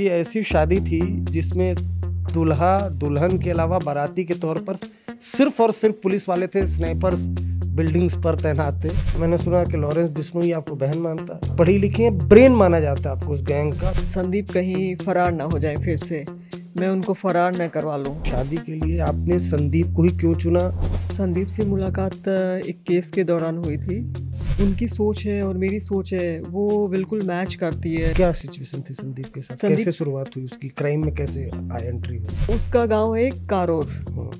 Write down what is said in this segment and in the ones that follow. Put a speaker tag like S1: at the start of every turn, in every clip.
S1: ये ऐसी शादी थी जिसमें दुल्हा दुल्हन के अलावा बाराती के तौर पर सिर्फ और सिर्फ पुलिस वाले थे स्नाइपर्स बिल्डिंग्स पर तैनात थे मैंने सुना कि लॉरेंस
S2: बिश्नोई आपको बहन मानता है पढ़ी लिखी है ब्रेन माना जाता है आपको उस गैंग का संदीप कहीं फरार ना हो जाए फिर से मैं उनको फरार न करवा लूँ शादी के लिए आपने संदीप को ही क्यों चुना संदीप से मुलाकात एक केस के दौरान हुई थी उनकी सोच है और मेरी सोच है वो बिल्कुल मैच करती है क्या सिचुएशन
S1: थी संदीप के साथ संदीप... कैसे शुरुआत हुई उसकी क्राइम में कैसे आई एंट्री
S2: हुई उसका गांव है कारोर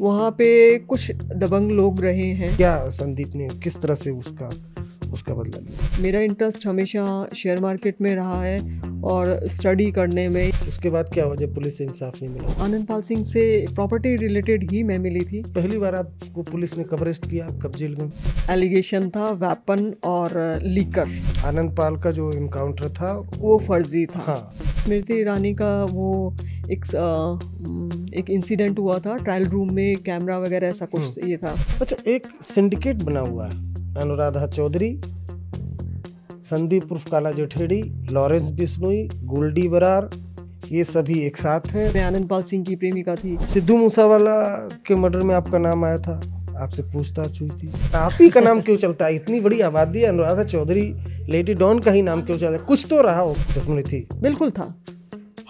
S2: वहाँ पे कुछ दबंग लोग रहे हैं क्या संदीप ने किस
S1: तरह से उसका उसका बदला मतलब।
S2: मेरा इंटरेस्ट हमेशा शेयर मार्केट में रहा है और स्टडी करने में उसके बाद क्या हुआ जब पुलिस से इंसाफ नहीं मिला आनंद पाल सिंह से प्रॉपर्टी रिलेटेड ही मैं मिली थी पहली बार आपको पुलिस ने कब अरेस्ट किया कब जेल में एलिगेशन
S1: था वेपन और लीकर आनंद पाल का जो इनकाउंटर था वो फर्जी था हाँ।
S2: स्मृति ईरानी का वो एक आ, एक इंसिडेंट हुआ था ट्रायल रूम में कैमरा वगैरह ऐसा कुछ हम्म। ये था अच्छा एक
S1: सिंडिकेट बना हुआ है अनुराधा चौधरी संदीप उर्फ काला जेठेड़ी लॉरेंस बिश्नोई गोल्डी बरार ये सभी एक साथ हैं मैं आनंद पाल
S2: सिंह की प्रेमिका थी
S1: सिद्धू मूसावाला के मर्डर में आपका नाम आया था आपसे पूछताछ हुई थी आप ही का नाम क्यों चलता है इतनी बड़ी आबादी अनुराधा चौधरी लेडी डॉन का ही नाम क्यों है कुछ तो रहा हो
S2: थी बिल्कुल था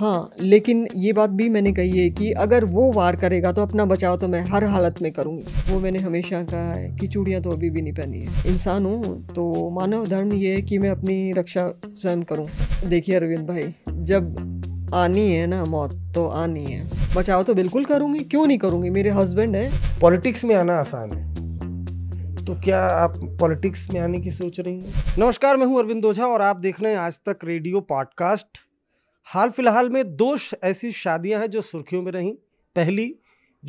S2: हाँ लेकिन ये बात भी मैंने कही है कि अगर वो वार करेगा तो अपना बचाव तो मैं हर हालत में करूँगी वो मैंने हमेशा कहा है कि चूड़ियाँ तो अभी भी नहीं पहनी है इंसान हूँ तो मानव धर्म ये है कि मैं अपनी रक्षा स्वयं करूँ देखिए अरविंद भाई जब आनी है ना मौत तो आनी है बचाव तो बिल्कुल करूँगी क्यों नहीं करूँगी मेरे हस्बैंड है
S1: पॉलिटिक्स में आना आसान है
S2: तो क्या आप
S1: पॉलिटिक्स में आने की सोच रही हैं नमस्कार मैं हूं अरविंद ओझा और आप देख रहे हैं आज तक रेडियो पॉडकास्ट हाल फिलहाल में दो ऐसी शादियां हैं जो सुर्खियों में रहीं पहली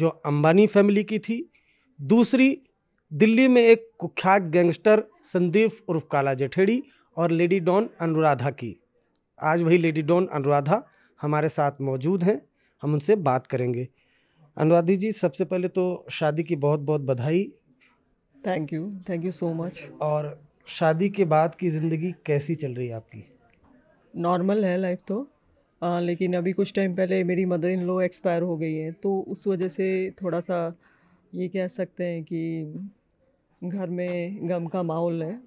S1: जो अंबानी फैमिली की थी दूसरी दिल्ली में एक कुख्यात गैंगस्टर संदीप उर्फ काला जेठेड़ी और लेडी डॉन अनुराधा की आज वही लेडी डॉन अनुराधा हमारे साथ मौजूद हैं हम उनसे बात करेंगे अनुराधी जी सबसे पहले तो शादी की बहुत बहुत बधाई
S2: thank you thank you so
S1: much और शादी के बाद की ज़िंदगी कैसी चल रही है आपकी नॉर्मल है
S2: लाइफ तो आ, हाँ, लेकिन अभी कुछ टाइम पहले मेरी मदर इन लॉ एक्सपायर हो गई है तो उस वजह से थोड़ा सा ये कह सकते हैं कि घर में गम का माहौल है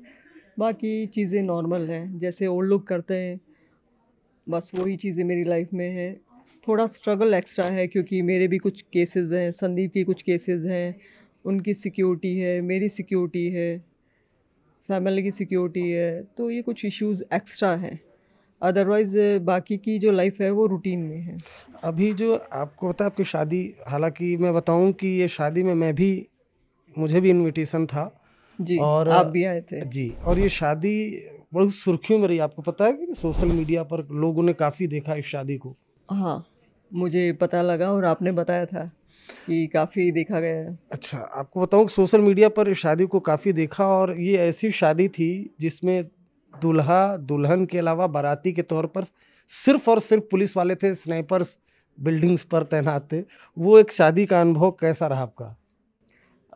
S2: बाकी चीज़ें नॉर्मल हैं जैसे ओल्ड लुक करते हैं बस वही चीज़ें मेरी लाइफ में है थोड़ा स्ट्रगल एक्स्ट्रा है क्योंकि मेरे भी कुछ केसेस हैं संदीप के कुछ केसेस हैं उनकी सिक्योरिटी है मेरी सिक्योरिटी है फैमिली की सिक्योरिटी है तो ये कुछ इश्यूज़ एक्स्ट्रा हैं अदरवाइज़ बाकी की जो लाइफ है वो रूटीन में है अभी जो आपको पता आपकी शादी हालांकि
S1: मैं बताऊं कि ये शादी में मैं भी मुझे भी इनविटेशन था जी और आप भी आए थे जी और ये शादी बड़ी सुर्खियों में रही आपको पता है कि सोशल मीडिया पर लोगों ने काफ़ी देखा इस शादी को
S2: हाँ मुझे पता लगा और आपने बताया था कि काफ़ी देखा गया है
S1: अच्छा आपको बताऊँ सोशल मीडिया पर शादी को काफ़ी देखा और ये ऐसी शादी थी जिसमें दुल्हा दुल्हन के अलावा बाराती के तौर पर सिर्फ और सिर्फ पुलिस वाले थे स्नाइपर्स बिल्डिंग्स पर तैनात थे वो एक शादी का अनुभव कैसा रहा आपका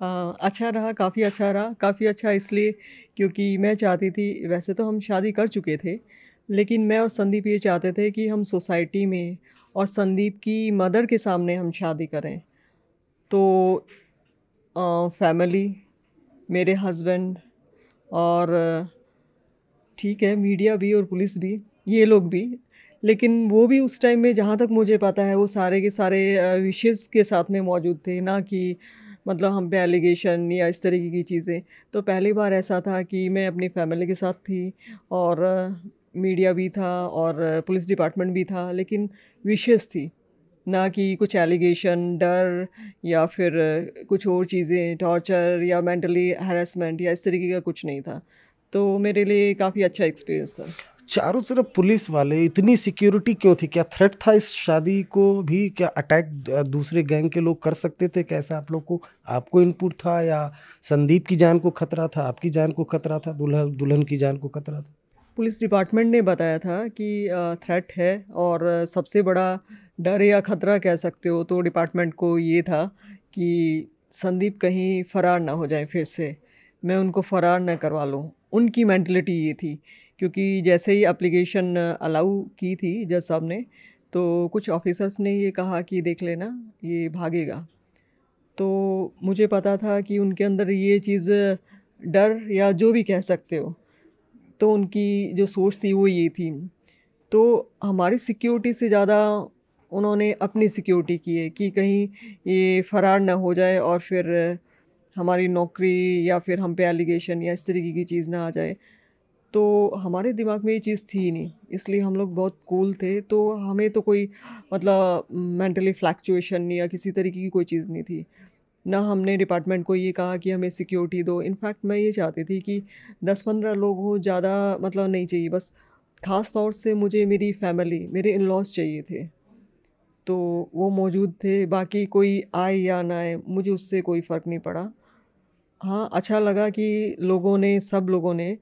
S2: आ, अच्छा रहा काफ़ी अच्छा रहा काफ़ी अच्छा इसलिए क्योंकि मैं चाहती थी वैसे तो हम शादी कर चुके थे लेकिन मैं और संदीप ये चाहते थे कि हम सोसाइटी में और संदीप की मदर के सामने हम शादी करें तो आ, फैमिली मेरे हस्बैंड और ठीक है मीडिया भी और पुलिस भी ये लोग भी लेकिन वो भी उस टाइम में जहाँ तक मुझे पता है वो सारे के सारे विशेज़ के साथ में मौजूद थे ना कि मतलब हम पे एलिगेशन या इस तरीके की चीज़ें तो पहली बार ऐसा था कि मैं अपनी फैमिली के साथ थी और मीडिया भी था और पुलिस डिपार्टमेंट भी था लेकिन विशेष थी ना कि कुछ एलिगेशन डर या फिर कुछ और चीज़ें टॉर्चर या मेंटली हरासमेंट या इस तरीके का कुछ नहीं था तो मेरे लिए काफ़ी अच्छा एक्सपीरियंस था
S1: चारों तरफ पुलिस वाले इतनी सिक्योरिटी क्यों थी क्या थ्रेट था इस शादी को भी क्या अटैक दूसरे गैंग के लोग कर सकते थे कैसा आप लोग को आपको इनपुट था या संदीप की जान को खतरा था आपकी जान को खतरा था दुल्हन दुल्हन की जान को खतरा था
S2: पुलिस डिपार्टमेंट ने बताया था कि थ्रेट है और सबसे बड़ा डर या खतरा कह सकते हो तो डिपार्टमेंट को ये था कि संदीप कहीं फरार ना हो जाए फिर से मैं उनको फरार ना करवा लूँ उनकी मैंटलिटी ये थी क्योंकि जैसे ही अप्लीकेशन अलाउ की थी जज साहब ने तो कुछ ऑफिसर्स ने ये कहा कि देख लेना ये भागेगा तो मुझे पता था कि उनके अंदर ये चीज़ डर या जो भी कह सकते हो तो उनकी जो सोच थी वो ये थी तो हमारी सिक्योरिटी से ज़्यादा उन्होंने अपनी सिक्योरिटी की है कि कहीं ये फ़रार ना हो जाए और फिर हमारी नौकरी या फिर हम पे एलिगेशन या इस तरीके की चीज़ ना आ जाए तो हमारे दिमाग में ये चीज़ थी ही नहीं इसलिए हम लोग बहुत कूल थे तो हमें तो कोई मतलब मेंटली फ्लैक्चुएशन या किसी तरीके की कोई चीज़ नहीं थी ना हमने डिपार्टमेंट को ये कहा कि हमें सिक्योरिटी दो इनफैक्ट मैं ये चाहती थी कि दस पंद्रह लोग हो ज़्यादा मतलब नहीं चाहिए बस ख़ास तौर से मुझे मेरी फैमिली मेरे इन लॉज चाहिए थे तो वो मौजूद थे बाकी कोई आए या ना आए मुझे उससे कोई फ़र्क नहीं पड़ा हाँ, अच्छा लगा कि लोगों ने सब लोगों ने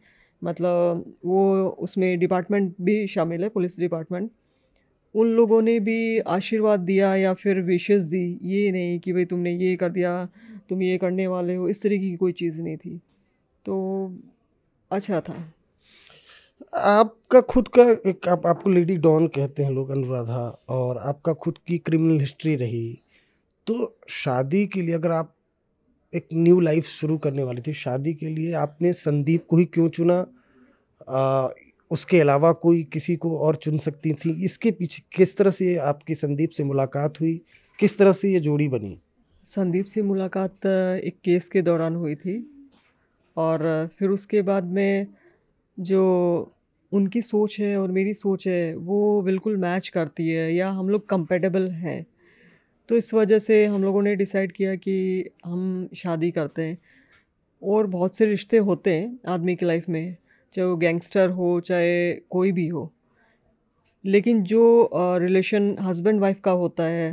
S2: मतलब वो उसमें डिपार्टमेंट भी शामिल है पुलिस डिपार्टमेंट। उन लोगों ने भी आशीर्वाद दिया या फिर विशेष दी, ये नहीं कि भाई तुमने ये कर दिया, तुम ये करने वाले हो, इस तरीके की कोई चीज़ नहीं थी। तो अच्छा था। आपका खुद का एक आप आपको लेडी
S1: डॉन कहते हैं लोग अनुराधा और आपका खुद की क्रिमिनल हिस्ट्री रही। तो शादी के लिए अगर आप एक न्यू लाइफ शुरू करने वाली थी शादी के लिए आपने संदीप को ही क्यों चुना आ, उसके अलावा कोई किसी को और चुन सकती थी इसके पीछे किस तरह से आपकी संदीप से मुलाकात हुई किस तरह से ये जोड़ी बनी
S2: संदीप से मुलाकात एक केस के दौरान हुई थी और फिर उसके बाद में जो उनकी सोच है और मेरी सोच है वो बिल्कुल मैच करती है या हम लोग कंपेटेबल हैं तो इस वजह से हम लोगों ने डिसाइड किया कि हम शादी करते हैं और बहुत से रिश्ते होते हैं आदमी की लाइफ में चाहे वो गैंगस्टर हो चाहे कोई भी हो लेकिन जो रिलेशन हस्बैंड वाइफ का होता है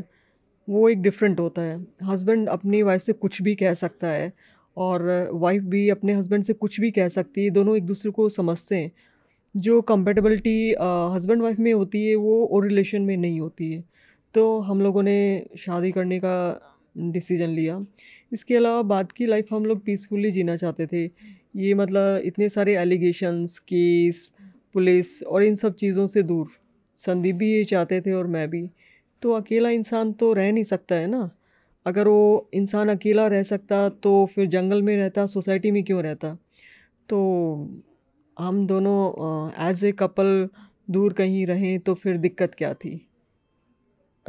S2: वो एक डिफरेंट होता है हस्बैंड अपनी वाइफ से कुछ भी कह सकता है और वाइफ भी अपने हस्बैंड से कुछ भी कह सकती है दोनों एक दूसरे को समझते हैं जो कंपेटेबिलिटी हस्बैंड वाइफ में होती है वो और रिलेशन में नहीं होती है तो हम लोगों ने शादी करने का डिसीजन लिया इसके अलावा बाद की लाइफ हम लोग पीसफुली जीना चाहते थे ये मतलब इतने सारे एलिगेशंस केस पुलिस और इन सब चीज़ों से दूर संदीप भी ये चाहते थे और मैं भी तो अकेला इंसान तो रह नहीं सकता है ना अगर वो इंसान अकेला रह सकता तो फिर जंगल में रहता सोसाइटी में क्यों रहता तो हम दोनों एज ए कपल दूर कहीं रहें तो फिर दिक्कत क्या थी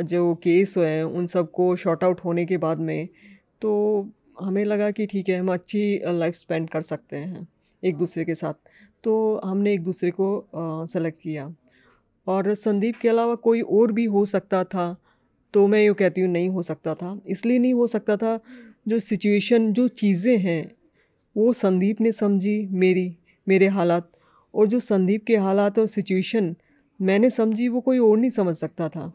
S2: जो केस हुए हैं उन सबको शॉर्ट आउट होने के बाद में तो हमें लगा कि ठीक है हम अच्छी लाइफ स्पेंड कर सकते हैं एक दूसरे के साथ तो हमने एक दूसरे को सेलेक्ट किया और संदीप के अलावा कोई और भी हो सकता था तो मैं यूँ कहती हूँ नहीं हो सकता था इसलिए नहीं हो सकता था जो सिचुएशन जो चीज़ें हैं वो संदीप ने समझी मेरी मेरे हालात और जो संदीप के हालात और सिचुएशन मैंने समझी वो कोई और नहीं समझ सकता था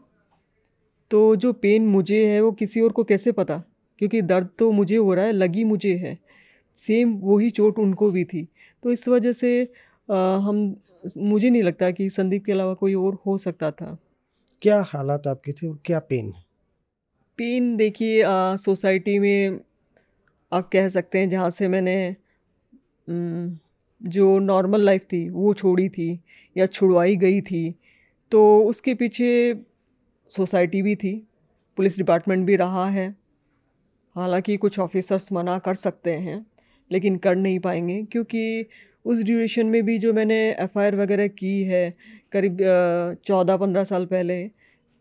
S2: तो जो पेन मुझे है वो किसी और को कैसे पता क्योंकि दर्द तो मुझे हो रहा है लगी मुझे है सेम वही चोट उनको भी थी तो इस वजह से आ, हम मुझे नहीं लगता कि संदीप के अलावा कोई और हो सकता था
S1: क्या हालात आपके थे और क्या पेन
S2: पेन देखिए सोसाइटी में आप कह सकते हैं जहाँ से मैंने जो नॉर्मल लाइफ थी वो छोड़ी थी या छुड़वाई गई थी तो उसके पीछे सोसाइटी भी थी पुलिस डिपार्टमेंट भी रहा है हालांकि कुछ ऑफिसर्स मना कर सकते हैं लेकिन कर नहीं पाएंगे क्योंकि उस ड्यूरेशन में भी जो मैंने एफ वगैरह की है करीब चौदह पंद्रह साल पहले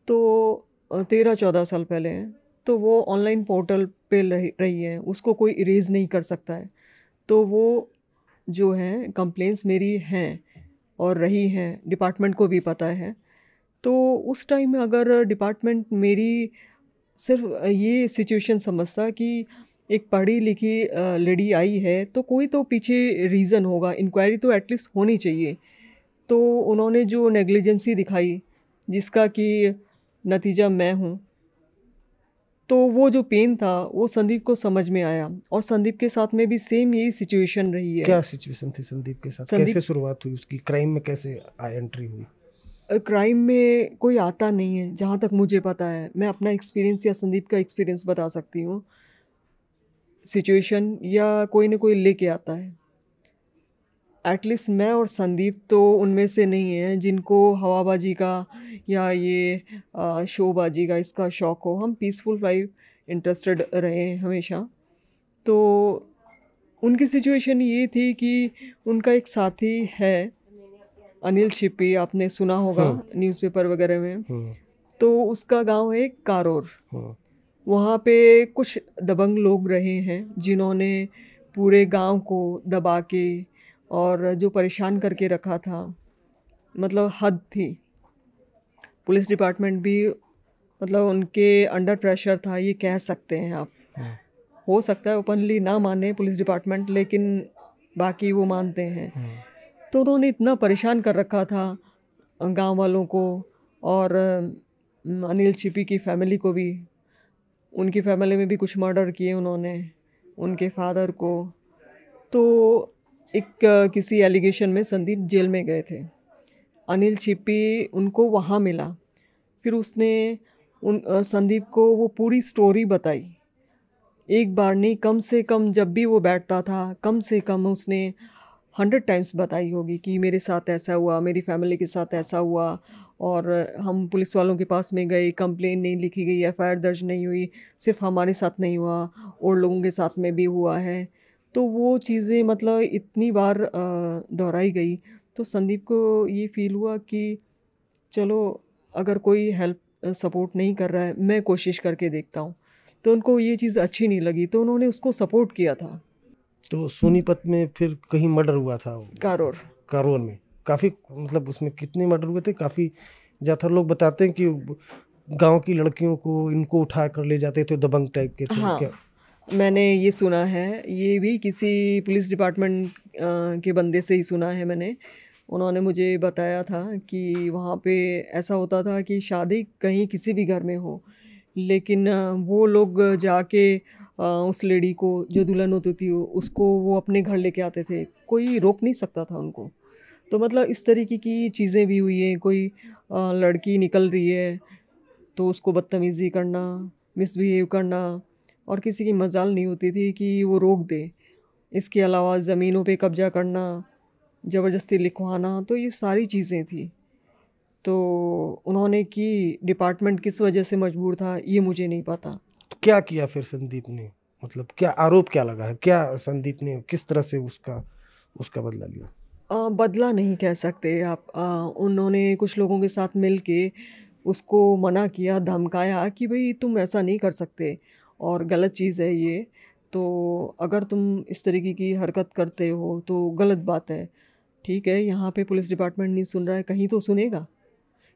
S2: तो तेरह चौदह साल पहले तो वो ऑनलाइन पोर्टल पे रही, रही है उसको कोई इरेज नहीं कर सकता है तो वो जो है कंप्लेंस मेरी हैं और रही हैं डिपार्टमेंट को भी पता है तो उस टाइम में अगर डिपार्टमेंट मेरी सिर्फ ये सिचुएशन समझता कि एक पढ़ी लिखी लेडी आई है तो कोई तो पीछे रीज़न होगा इंक्वायरी तो एटलीस्ट होनी चाहिए तो उन्होंने जो नेग्लिजेंसी दिखाई जिसका कि नतीजा मैं हूँ तो वो जो पेन था वो संदीप को समझ में आया और संदीप के साथ में भी सेम यही सिचुएशन रही है क्या
S1: सिचुएशन थी संदीप के साथ संदीप... कैसे शुरुआत हुई उसकी क्राइम में कैसे एंट्री हुई
S2: क्राइम में कोई आता नहीं है जहाँ तक मुझे पता है मैं अपना एक्सपीरियंस या संदीप का एक्सपीरियंस बता सकती हूँ सिचुएशन या कोई ना कोई लेके आता है एटलीस्ट मैं और संदीप तो उनमें से नहीं है जिनको हवाबाजी का या ये शोबाजी का इसका शौक़ हो हम पीसफुल लाइफ इंटरेस्टेड रहे हैं हमेशा तो उनकी सिचुएशन ये थी कि उनका एक साथी है अनिल छिपी आपने सुना होगा न्यूज़पेपर हाँ। वगैरह में हाँ। तो उसका गांव है कारोर हाँ। वहाँ पे कुछ दबंग लोग रहे हैं जिन्होंने पूरे गांव को दबा के और जो परेशान करके रखा था मतलब हद थी पुलिस डिपार्टमेंट भी मतलब उनके अंडर प्रेशर था ये कह सकते हैं आप हो सकता है ओपनली ना माने पुलिस डिपार्टमेंट लेकिन बाकी वो मानते हैं तो उन्होंने इतना परेशान कर रखा था गांव वालों को और अनिल चिपी की फैमिली को भी उनकी फैमिली में भी कुछ मर्डर किए उन्होंने उनके फादर को तो एक किसी एलिगेशन में संदीप जेल में गए थे अनिल छिप्पी उनको वहाँ मिला फिर उसने उन संदीप को वो पूरी स्टोरी बताई एक बार नहीं कम से कम जब भी वो बैठता था कम से कम उसने हंड्रेड टाइम्स बताई होगी कि मेरे साथ ऐसा हुआ मेरी फैमिली के साथ ऐसा हुआ और हम पुलिस वालों के पास में गए कंप्लेन नहीं लिखी गई एफ दर्ज नहीं हुई सिर्फ हमारे साथ नहीं हुआ और लोगों के साथ में भी हुआ है तो वो चीज़ें मतलब इतनी बार दोहराई गई तो संदीप को ये फील हुआ कि चलो अगर कोई हेल्प सपोर्ट नहीं कर रहा है मैं कोशिश करके देखता हूँ तो उनको ये चीज़ अच्छी नहीं लगी तो उन्होंने उसको सपोर्ट किया था
S1: तो सोनीपत में फिर कहीं मर्डर हुआ था कारोर कारोर में काफ़ी मतलब उसमें कितने मर्डर हुए थे काफ़ी ज़्यादातर लोग बताते हैं कि गांव की लड़कियों को इनको उठा कर ले जाते थे दबंग टाइप के थे हाँ, क्या
S2: मैंने ये सुना है ये भी किसी पुलिस डिपार्टमेंट के बंदे से ही सुना है मैंने उन्होंने मुझे बताया था कि वहाँ पे ऐसा होता था कि शादी कहीं किसी भी घर में हो लेकिन वो लोग जाके उस लेडी को जो दुल्हन होती थी उसको वो अपने घर लेके आते थे कोई रोक नहीं सकता था उनको तो मतलब इस तरीके की चीज़ें भी हुई हैं कोई लड़की निकल रही है तो उसको बदतमीज़ी करना मिसबिहेव करना और किसी की मजाल नहीं होती थी कि वो रोक दे इसके अलावा ज़मीनों पे कब्जा करना ज़बरदस्ती लिखवाना तो ये सारी चीज़ें थी तो उन्होंने की डिपार्टमेंट किस वजह से मजबूर था ये मुझे नहीं पता क्या किया फिर
S1: संदीप ने मतलब क्या आरोप क्या लगा है क्या संदीप ने किस तरह से उसका उसका बदला लिया
S2: आ, बदला नहीं कह सकते आप आ, उन्होंने कुछ लोगों के साथ मिल के उसको मना किया धमकाया कि भाई तुम ऐसा नहीं कर सकते और गलत चीज़ है ये तो अगर तुम इस तरीके की हरकत करते हो तो गलत बात है ठीक है यहाँ पे पुलिस डिपार्टमेंट नहीं सुन रहा है कहीं तो सुनेगा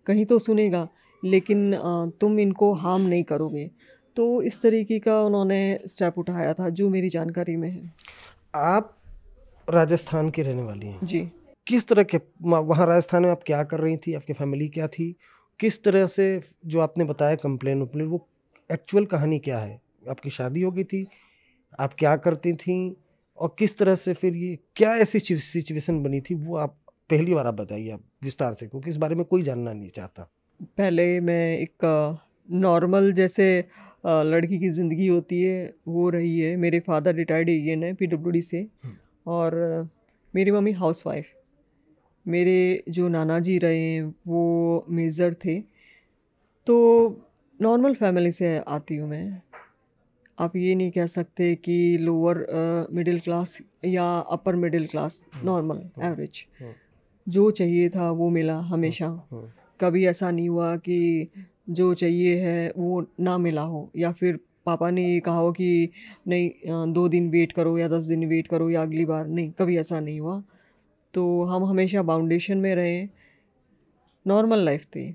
S2: कहीं तो सुनेगा लेकिन तुम इनको हार्म नहीं करोगे तो इस तरीके का उन्होंने स्टेप उठाया था जो मेरी जानकारी में है
S1: आप राजस्थान की रहने वाली हैं जी किस तरह के वहाँ राजस्थान में आप क्या कर रही थी आपकी फैमिली क्या थी किस तरह से जो आपने बताया कंप्लेन उम्प्लेन वो एक्चुअल कहानी क्या है आपकी शादी हो गई थी आप क्या करती थी और किस तरह से फिर ये क्या ऐसी सिचुएशन बनी थी वो आप पहली बार आप बताइए आप विस्तार से क्योंकि इस बारे में कोई जानना नहीं चाहता
S2: पहले मैं एक नॉर्मल जैसे लड़की की ज़िंदगी होती है वो रही है मेरे फादर रिटायर्ड एजेंट हैं पी से हम्म। और मेरी मम्मी हाउस वाइफ मेरे जो नाना जी रहे हैं वो मेज़र थे तो नॉर्मल फैमिली से आती हूँ मैं आप ये नहीं कह सकते कि लोअर मिडिल क्लास या upper middle class normal average जो चाहिए था वो मिला हमेशा हम्म। हम्म। कभी ऐसा नहीं हुआ कि जो चाहिए है वो ना मिला हो या फिर पापा ने ये कहा हो कि नहीं दो दिन वेट करो या दस दिन वेट करो या अगली बार नहीं कभी ऐसा नहीं हुआ तो हम हमेशा बाउंडेशन में रहे नॉर्मल लाइफ थी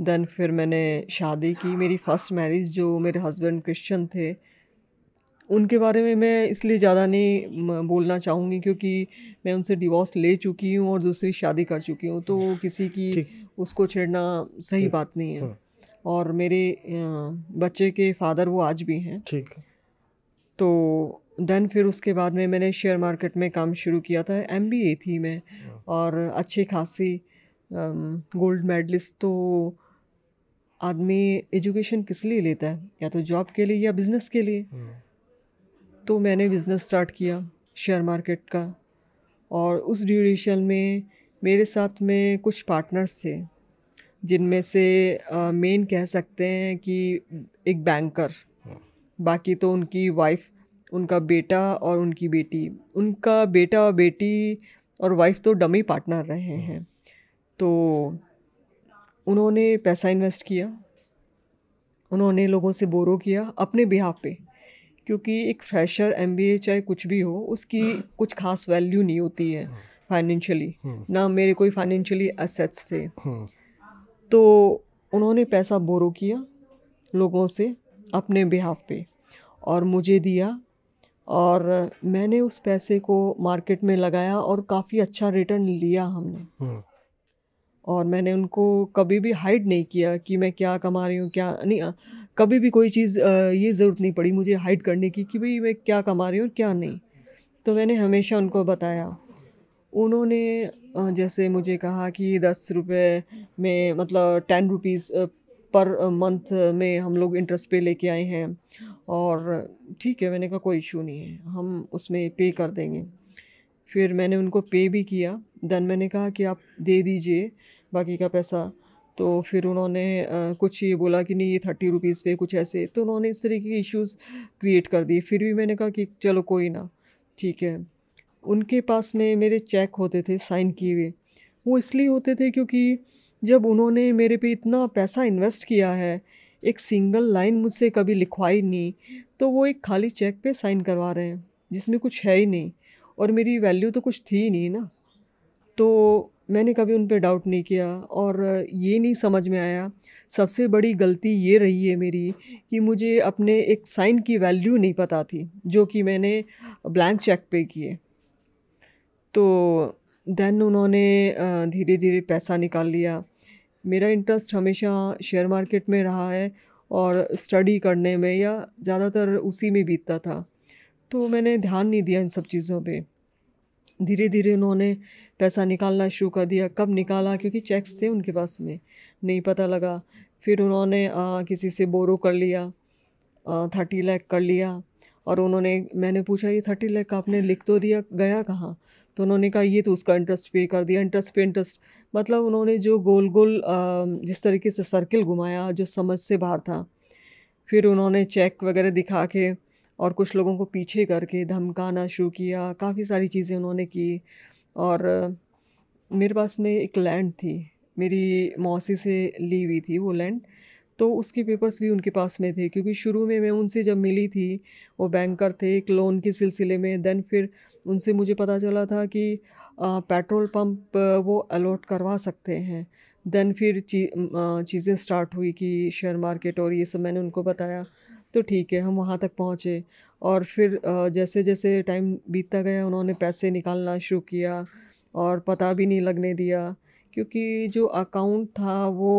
S2: देन फिर मैंने शादी की मेरी फ़र्स्ट मैरिज जो मेरे हस्बैंड क्रिश्चियन थे उनके बारे में मैं इसलिए ज़्यादा नहीं बोलना चाहूँगी क्योंकि मैं उनसे डिवोर्स ले चुकी हूँ और दूसरी शादी कर चुकी हूँ तो किसी की उसको छेड़ना सही बात नहीं है हाँ। और मेरे बच्चे के फादर वो आज भी हैं ठीक तो देन फिर उसके बाद में मैंने शेयर मार्केट में काम शुरू किया था एम थी मैं हाँ। और अच्छी खासी गोल्ड मेडलिस्ट तो आदमी एजुकेशन किस लिए लेता है या तो जॉब के लिए या बिज़नेस के लिए हाँ। तो मैंने बिज़नेस स्टार्ट किया शेयर मार्केट का और उस ड्यूरेशन में मेरे साथ में कुछ पार्टनर्स थे जिनमें से मेन कह सकते हैं कि एक बैंकर बाकी तो उनकी वाइफ उनका बेटा और उनकी बेटी उनका बेटा और बेटी और वाइफ तो डमी पार्टनर रहे हैं तो उन्होंने पैसा इन्वेस्ट किया उन्होंने लोगों से बोरो किया अपने बिहाफ पे क्योंकि एक फ्रेशर एम चाहे कुछ भी हो उसकी कुछ खास वैल्यू नहीं होती है फाइनेंशियली हम्म। ना मेरे कोई फाइनेंशियली असेट्स थे हम्म। तो उन्होंने पैसा बोरो किया लोगों से अपने बिहाफ पे और मुझे दिया और मैंने उस पैसे को मार्केट में लगाया और काफ़ी अच्छा रिटर्न लिया हमने हम्म। और मैंने उनको कभी भी हाइड नहीं किया कि मैं क्या कमा रही हूँ क्या नहीं कभी भी कोई चीज़ ये ज़रूरत नहीं पड़ी मुझे हाइड करने की कि भाई मैं क्या कमा रही हूँ और क्या नहीं तो मैंने हमेशा उनको बताया उन्होंने जैसे मुझे कहा कि दस रुपये में मतलब टेन रुपीज़ पर मंथ में हम लोग इंटरेस्ट पे लेके आए हैं और ठीक है मैंने कहा कोई इशू नहीं है हम उसमें पे कर देंगे फिर मैंने उनको पे भी किया देन मैंने कहा कि आप दे दीजिए बाकी का पैसा तो फिर उन्होंने कुछ ये बोला कि नहीं ये थर्टी रुपीज़ पे कुछ ऐसे तो उन्होंने इस तरीके के इश्यूज़ क्रिएट कर दिए फिर भी मैंने कहा कि चलो कोई ना ठीक है उनके पास में मेरे चेक होते थे साइन किए हुए वो इसलिए होते थे क्योंकि जब उन्होंने मेरे पे इतना पैसा इन्वेस्ट किया है एक सिंगल लाइन मुझसे कभी लिखवाई नहीं तो वो एक खाली चेक पे साइन करवा रहे हैं जिसमें कुछ है ही नहीं और मेरी वैल्यू तो कुछ थी ही नहीं ना तो मैंने कभी उन पर डाउट नहीं किया और ये नहीं समझ में आया सबसे बड़ी गलती ये रही है मेरी कि मुझे अपने एक साइन की वैल्यू नहीं पता थी जो कि मैंने ब्लैंक चेक पे किए तो देन उन्होंने धीरे धीरे पैसा निकाल लिया मेरा इंटरेस्ट हमेशा शेयर मार्केट में रहा है और स्टडी करने में या ज़्यादातर उसी में बीतता था तो मैंने ध्यान नहीं दिया इन सब चीज़ों पर धीरे धीरे उन्होंने पैसा निकालना शुरू कर दिया कब निकाला क्योंकि चेक्स थे उनके पास में नहीं पता लगा फिर उन्होंने आ, किसी से बोरो कर लिया थर्टी लैख कर लिया और उन्होंने मैंने पूछा ये थर्टी लैख आपने लिख तो दिया गया कहाँ तो उन्होंने कहा ये तो उसका इंटरेस्ट पे कर दिया इंटरेस्ट पे इंटरेस्ट मतलब उन्होंने जो गोल गोल जिस तरीके से सर्किल घुमाया जो समझ से बाहर था फिर उन्होंने चेक वगैरह दिखा के और कुछ लोगों को पीछे करके धमकाना शुरू किया काफ़ी सारी चीज़ें उन्होंने की और मेरे पास में एक लैंड थी मेरी मौसी से ली हुई थी वो लैंड तो उसके पेपर्स भी उनके पास में थे क्योंकि शुरू में मैं उनसे जब मिली थी वो बैंकर थे एक लोन के सिलसिले में देन फिर उनसे मुझे पता चला था कि आ, पेट्रोल पंप वो अलॉट करवा सकते हैं देन फिर ची, चीज़ें स्टार्ट हुई कि शेयर मार्केट और ये सब मैंने उनको बताया तो ठीक है हम वहाँ तक पहुँचे और फिर जैसे जैसे टाइम बीतता गया उन्होंने पैसे निकालना शुरू किया और पता भी नहीं लगने दिया क्योंकि जो अकाउंट था वो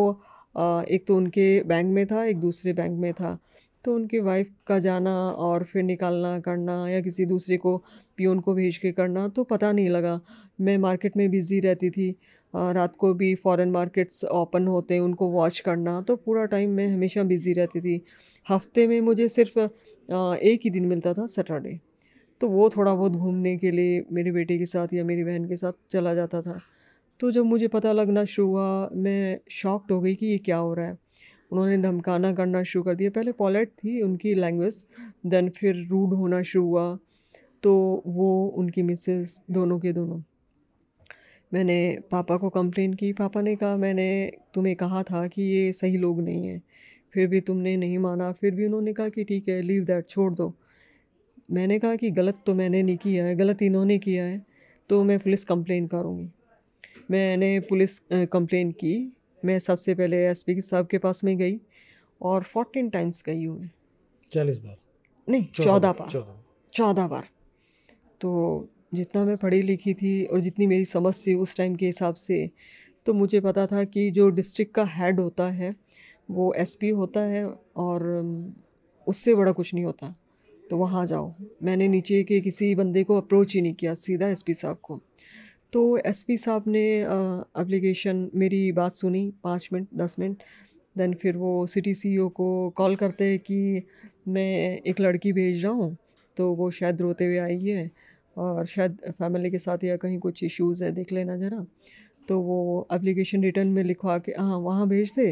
S2: एक तो उनके बैंक में था एक दूसरे बैंक में था तो उनकी वाइफ का जाना और फिर निकालना करना या किसी दूसरे को पियोन को भेज के करना तो पता नहीं लगा मैं मार्केट में बिज़ी रहती थी रात को भी फॉरेन मार्केट्स ओपन होते हैं उनको वॉच करना तो पूरा टाइम मैं हमेशा बिज़ी रहती थी हफ्ते में मुझे सिर्फ एक ही दिन मिलता था सैटरडे तो वो थोड़ा बहुत घूमने के लिए मेरे बेटे के साथ या मेरी बहन के साथ चला जाता था तो जब मुझे पता लगना शुरू हुआ मैं शॉक्ड हो गई कि ये क्या हो रहा है उन्होंने धमकाना करना शुरू कर दिया पहले पॉलेट थी उनकी लैंग्वेज देन फिर रूड होना शुरू हुआ तो वो उनकी मिसेस दोनों के दोनों मैंने पापा को कंप्लेन की पापा ने कहा मैंने तुम्हें कहा था कि ये सही लोग नहीं हैं फिर भी तुमने नहीं माना फिर भी उन्होंने कहा कि ठीक है लीव दैट छोड़ दो मैंने कहा कि गलत तो मैंने नहीं किया है गलत इन्होंने किया है तो मैं पुलिस कंप्लेन करूँगी मैंने पुलिस कंप्लेन की मैं सबसे पहले एस पी साहब के पास में गई और फोर्टीन टाइम्स गई हूँ मैं चालीस बार नहीं चौदह बार चौदह बार तो जितना मैं पढ़ी लिखी थी और जितनी मेरी समझ थी उस टाइम के हिसाब से तो मुझे पता था कि जो डिस्ट्रिक्ट का हेड होता है वो एसपी होता है और उससे बड़ा कुछ नहीं होता तो वहाँ जाओ मैंने नीचे के किसी बंदे को अप्रोच ही नहीं किया सीधा एसपी साहब को तो एसपी साहब ने अप्लीकेशन मेरी बात सुनी पाँच मिनट दस मिनट देन फिर वो सिटी सीईओ e को कॉल करते हैं कि मैं एक लड़की भेज रहा हूँ तो वो शायद रोते हुए आई है और शायद फैमिली के साथ या कहीं कुछ इश्यूज़ है देख लेना ज़रा तो वो एप्लीकेशन रिटर्न में लिखवा के हाँ वहाँ भेज दे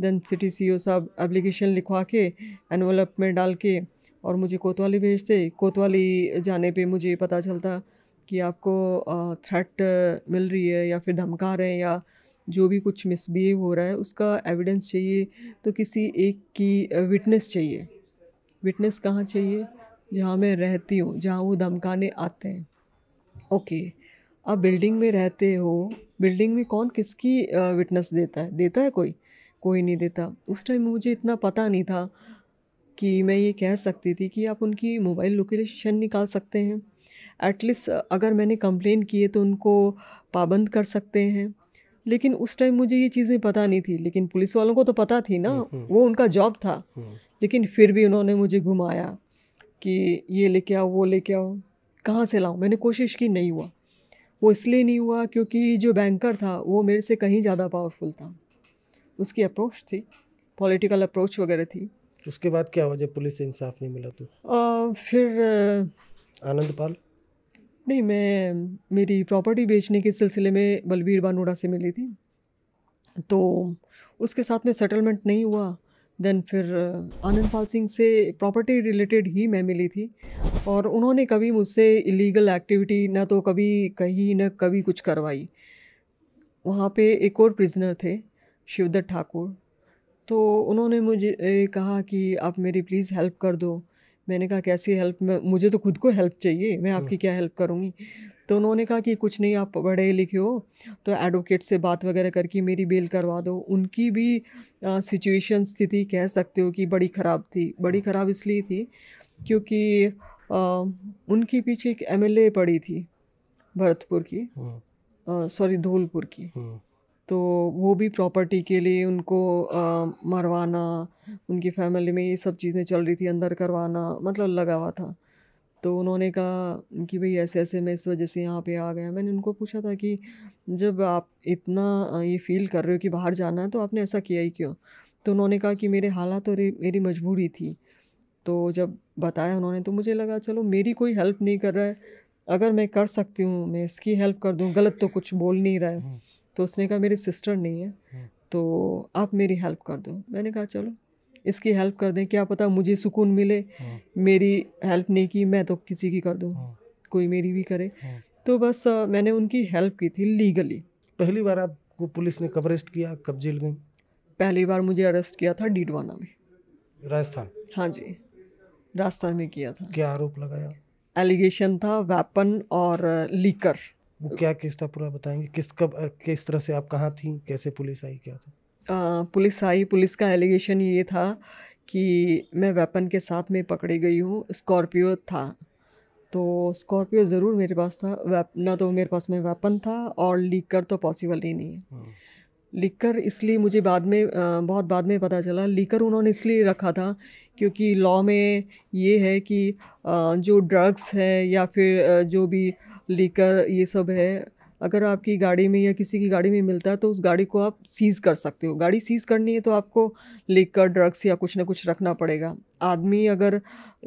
S2: देन सिटी सी साहब एप्लीकेशन लिखवा के एनवलप में डाल के और मुझे कोतवाली भेजते कोतवाली जाने पे मुझे पता चलता कि आपको थ्रेट मिल रही है या फिर धमका रहे हैं या जो भी कुछ मिसबिहेव हो रहा है उसका एविडेंस चाहिए तो किसी एक की विटनेस चाहिए विटनेस कहाँ चाहिए जहाँ मैं रहती हूँ जहाँ वो धमकाने आते हैं ओके आप बिल्डिंग में रहते हो बिल्डिंग में कौन किसकी विटनेस देता है देता है कोई कोई नहीं देता उस टाइम मुझे इतना पता नहीं था कि मैं ये कह सकती थी कि आप उनकी मोबाइल लोकेशन निकाल सकते हैं एटलीस्ट अगर मैंने कंप्लेन किए तो उनको पाबंद कर सकते हैं लेकिन उस टाइम मुझे ये चीज़ें पता नहीं थी लेकिन पुलिस वालों को तो पता थी ना हम्म, हम्म। वो उनका जॉब था हम्म। लेकिन फिर भी उन्होंने मुझे घुमाया कि ये लेके आओ वो लेके आओ कहाँ से लाओ मैंने कोशिश की नहीं हुआ वो इसलिए नहीं हुआ क्योंकि जो बैंकर था वो मेरे से कहीं ज़्यादा पावरफुल था उसकी अप्रोच थी पॉलिटिकल अप्रोच वगैरह थी
S1: उसके बाद क्या हुआ जब पुलिस से इंसाफ नहीं मिला तो
S2: आ, फिर आनंद पाल नहीं मैं मेरी प्रॉपर्टी बेचने के सिलसिले में बलबीर बानोड़ा से मिली थी तो उसके साथ में सेटलमेंट नहीं हुआ देन फिर आनंद पाल सिंह से प्रॉपर्टी रिलेटेड ही मैं मिली थी और उन्होंने कभी मुझसे इलीगल एक्टिविटी ना तो कभी कही ना कभी कुछ करवाई वहाँ पे एक और प्रिजनर थे शिवदत्त ठाकुर तो उन्होंने मुझे कहा कि आप मेरी प्लीज़ हेल्प कर दो मैंने कहा कैसी हेल्प मैं मुझे तो खुद को हेल्प चाहिए मैं आपकी हाँ। क्या हेल्प करूँगी तो उन्होंने कहा कि कुछ नहीं आप पढ़े लिखे हो तो एडवोकेट से बात वगैरह करके मेरी बेल करवा दो उनकी भी सिचुएशन स्थिति कह सकते हो कि बड़ी ख़राब थी बड़ी हाँ। ख़राब इसलिए थी क्योंकि आ, उनके पीछे एक एमएलए पड़ी थी भरतपुर की सॉरी हाँ। धौलपुर की तो वो भी प्रॉपर्टी के लिए उनको आ, मरवाना उनकी फैमिली में ये सब चीज़ें चल रही थी अंदर करवाना मतलब लगा हुआ था तो उन्होंने कहा कि भाई ऐसे ऐसे मैं इस वजह से यहाँ पे आ गया मैंने उनको पूछा था कि जब आप इतना ये फील कर रहे हो कि बाहर जाना है तो आपने ऐसा किया ही क्यों तो उन्होंने कहा कि मेरे हालात और मेरी मजबूरी थी तो जब बताया उन्होंने तो मुझे लगा चलो मेरी कोई हेल्प नहीं कर रहा है अगर मैं कर सकती हूँ मैं इसकी हेल्प कर दूँ गलत तो कुछ बोल नहीं रहा है हम्म। तो उसने कहा मेरी सिस्टर नहीं है हम्म। तो आप मेरी हेल्प कर दो मैंने कहा चलो इसकी हेल्प कर दें क्या पता मुझे सुकून मिले हम्म। मेरी हेल्प नहीं की मैं तो किसी की कर दूँ हम्म। कोई मेरी भी करे तो बस मैंने उनकी हेल्प की थी लीगली पहली बार आपको पुलिस ने कब अरेस्ट किया कब जेल गई पहली बार मुझे अरेस्ट किया था डीडवाना में राजस्थान हाँ जी राजस्थान में किया था
S1: क्या आरोप लगाया
S2: एलिगेशन था वेपन और लीकर
S1: वो क्या केस था पूरा बताएंगे किस कब किस तरह से आप कहाँ थी कैसे पुलिस आई क्या
S2: था पुलिस आई पुलिस का एलिगेशन ये था कि मैं वेपन के साथ में पकड़ी गई हूँ स्कॉर्पियो था तो स्कॉर्पियो ज़रूर मेरे पास था वेप ना तो मेरे पास में वेपन था और लीकर तो पॉसिबल ही नहीं है हाँ। लीकर इसलिए मुझे बाद में बहुत बाद में पता चला लीकर उन्होंने इसलिए रखा था क्योंकि लॉ में ये है कि जो ड्रग्स है या फिर जो भी लेकर ये सब है अगर आपकी गाड़ी में या किसी की गाड़ी में मिलता है तो उस गाड़ी को आप सीज़ कर सकते हो गाड़ी सीज़ करनी है तो आपको लेकर ड्रग्स या कुछ ना कुछ रखना पड़ेगा आदमी अगर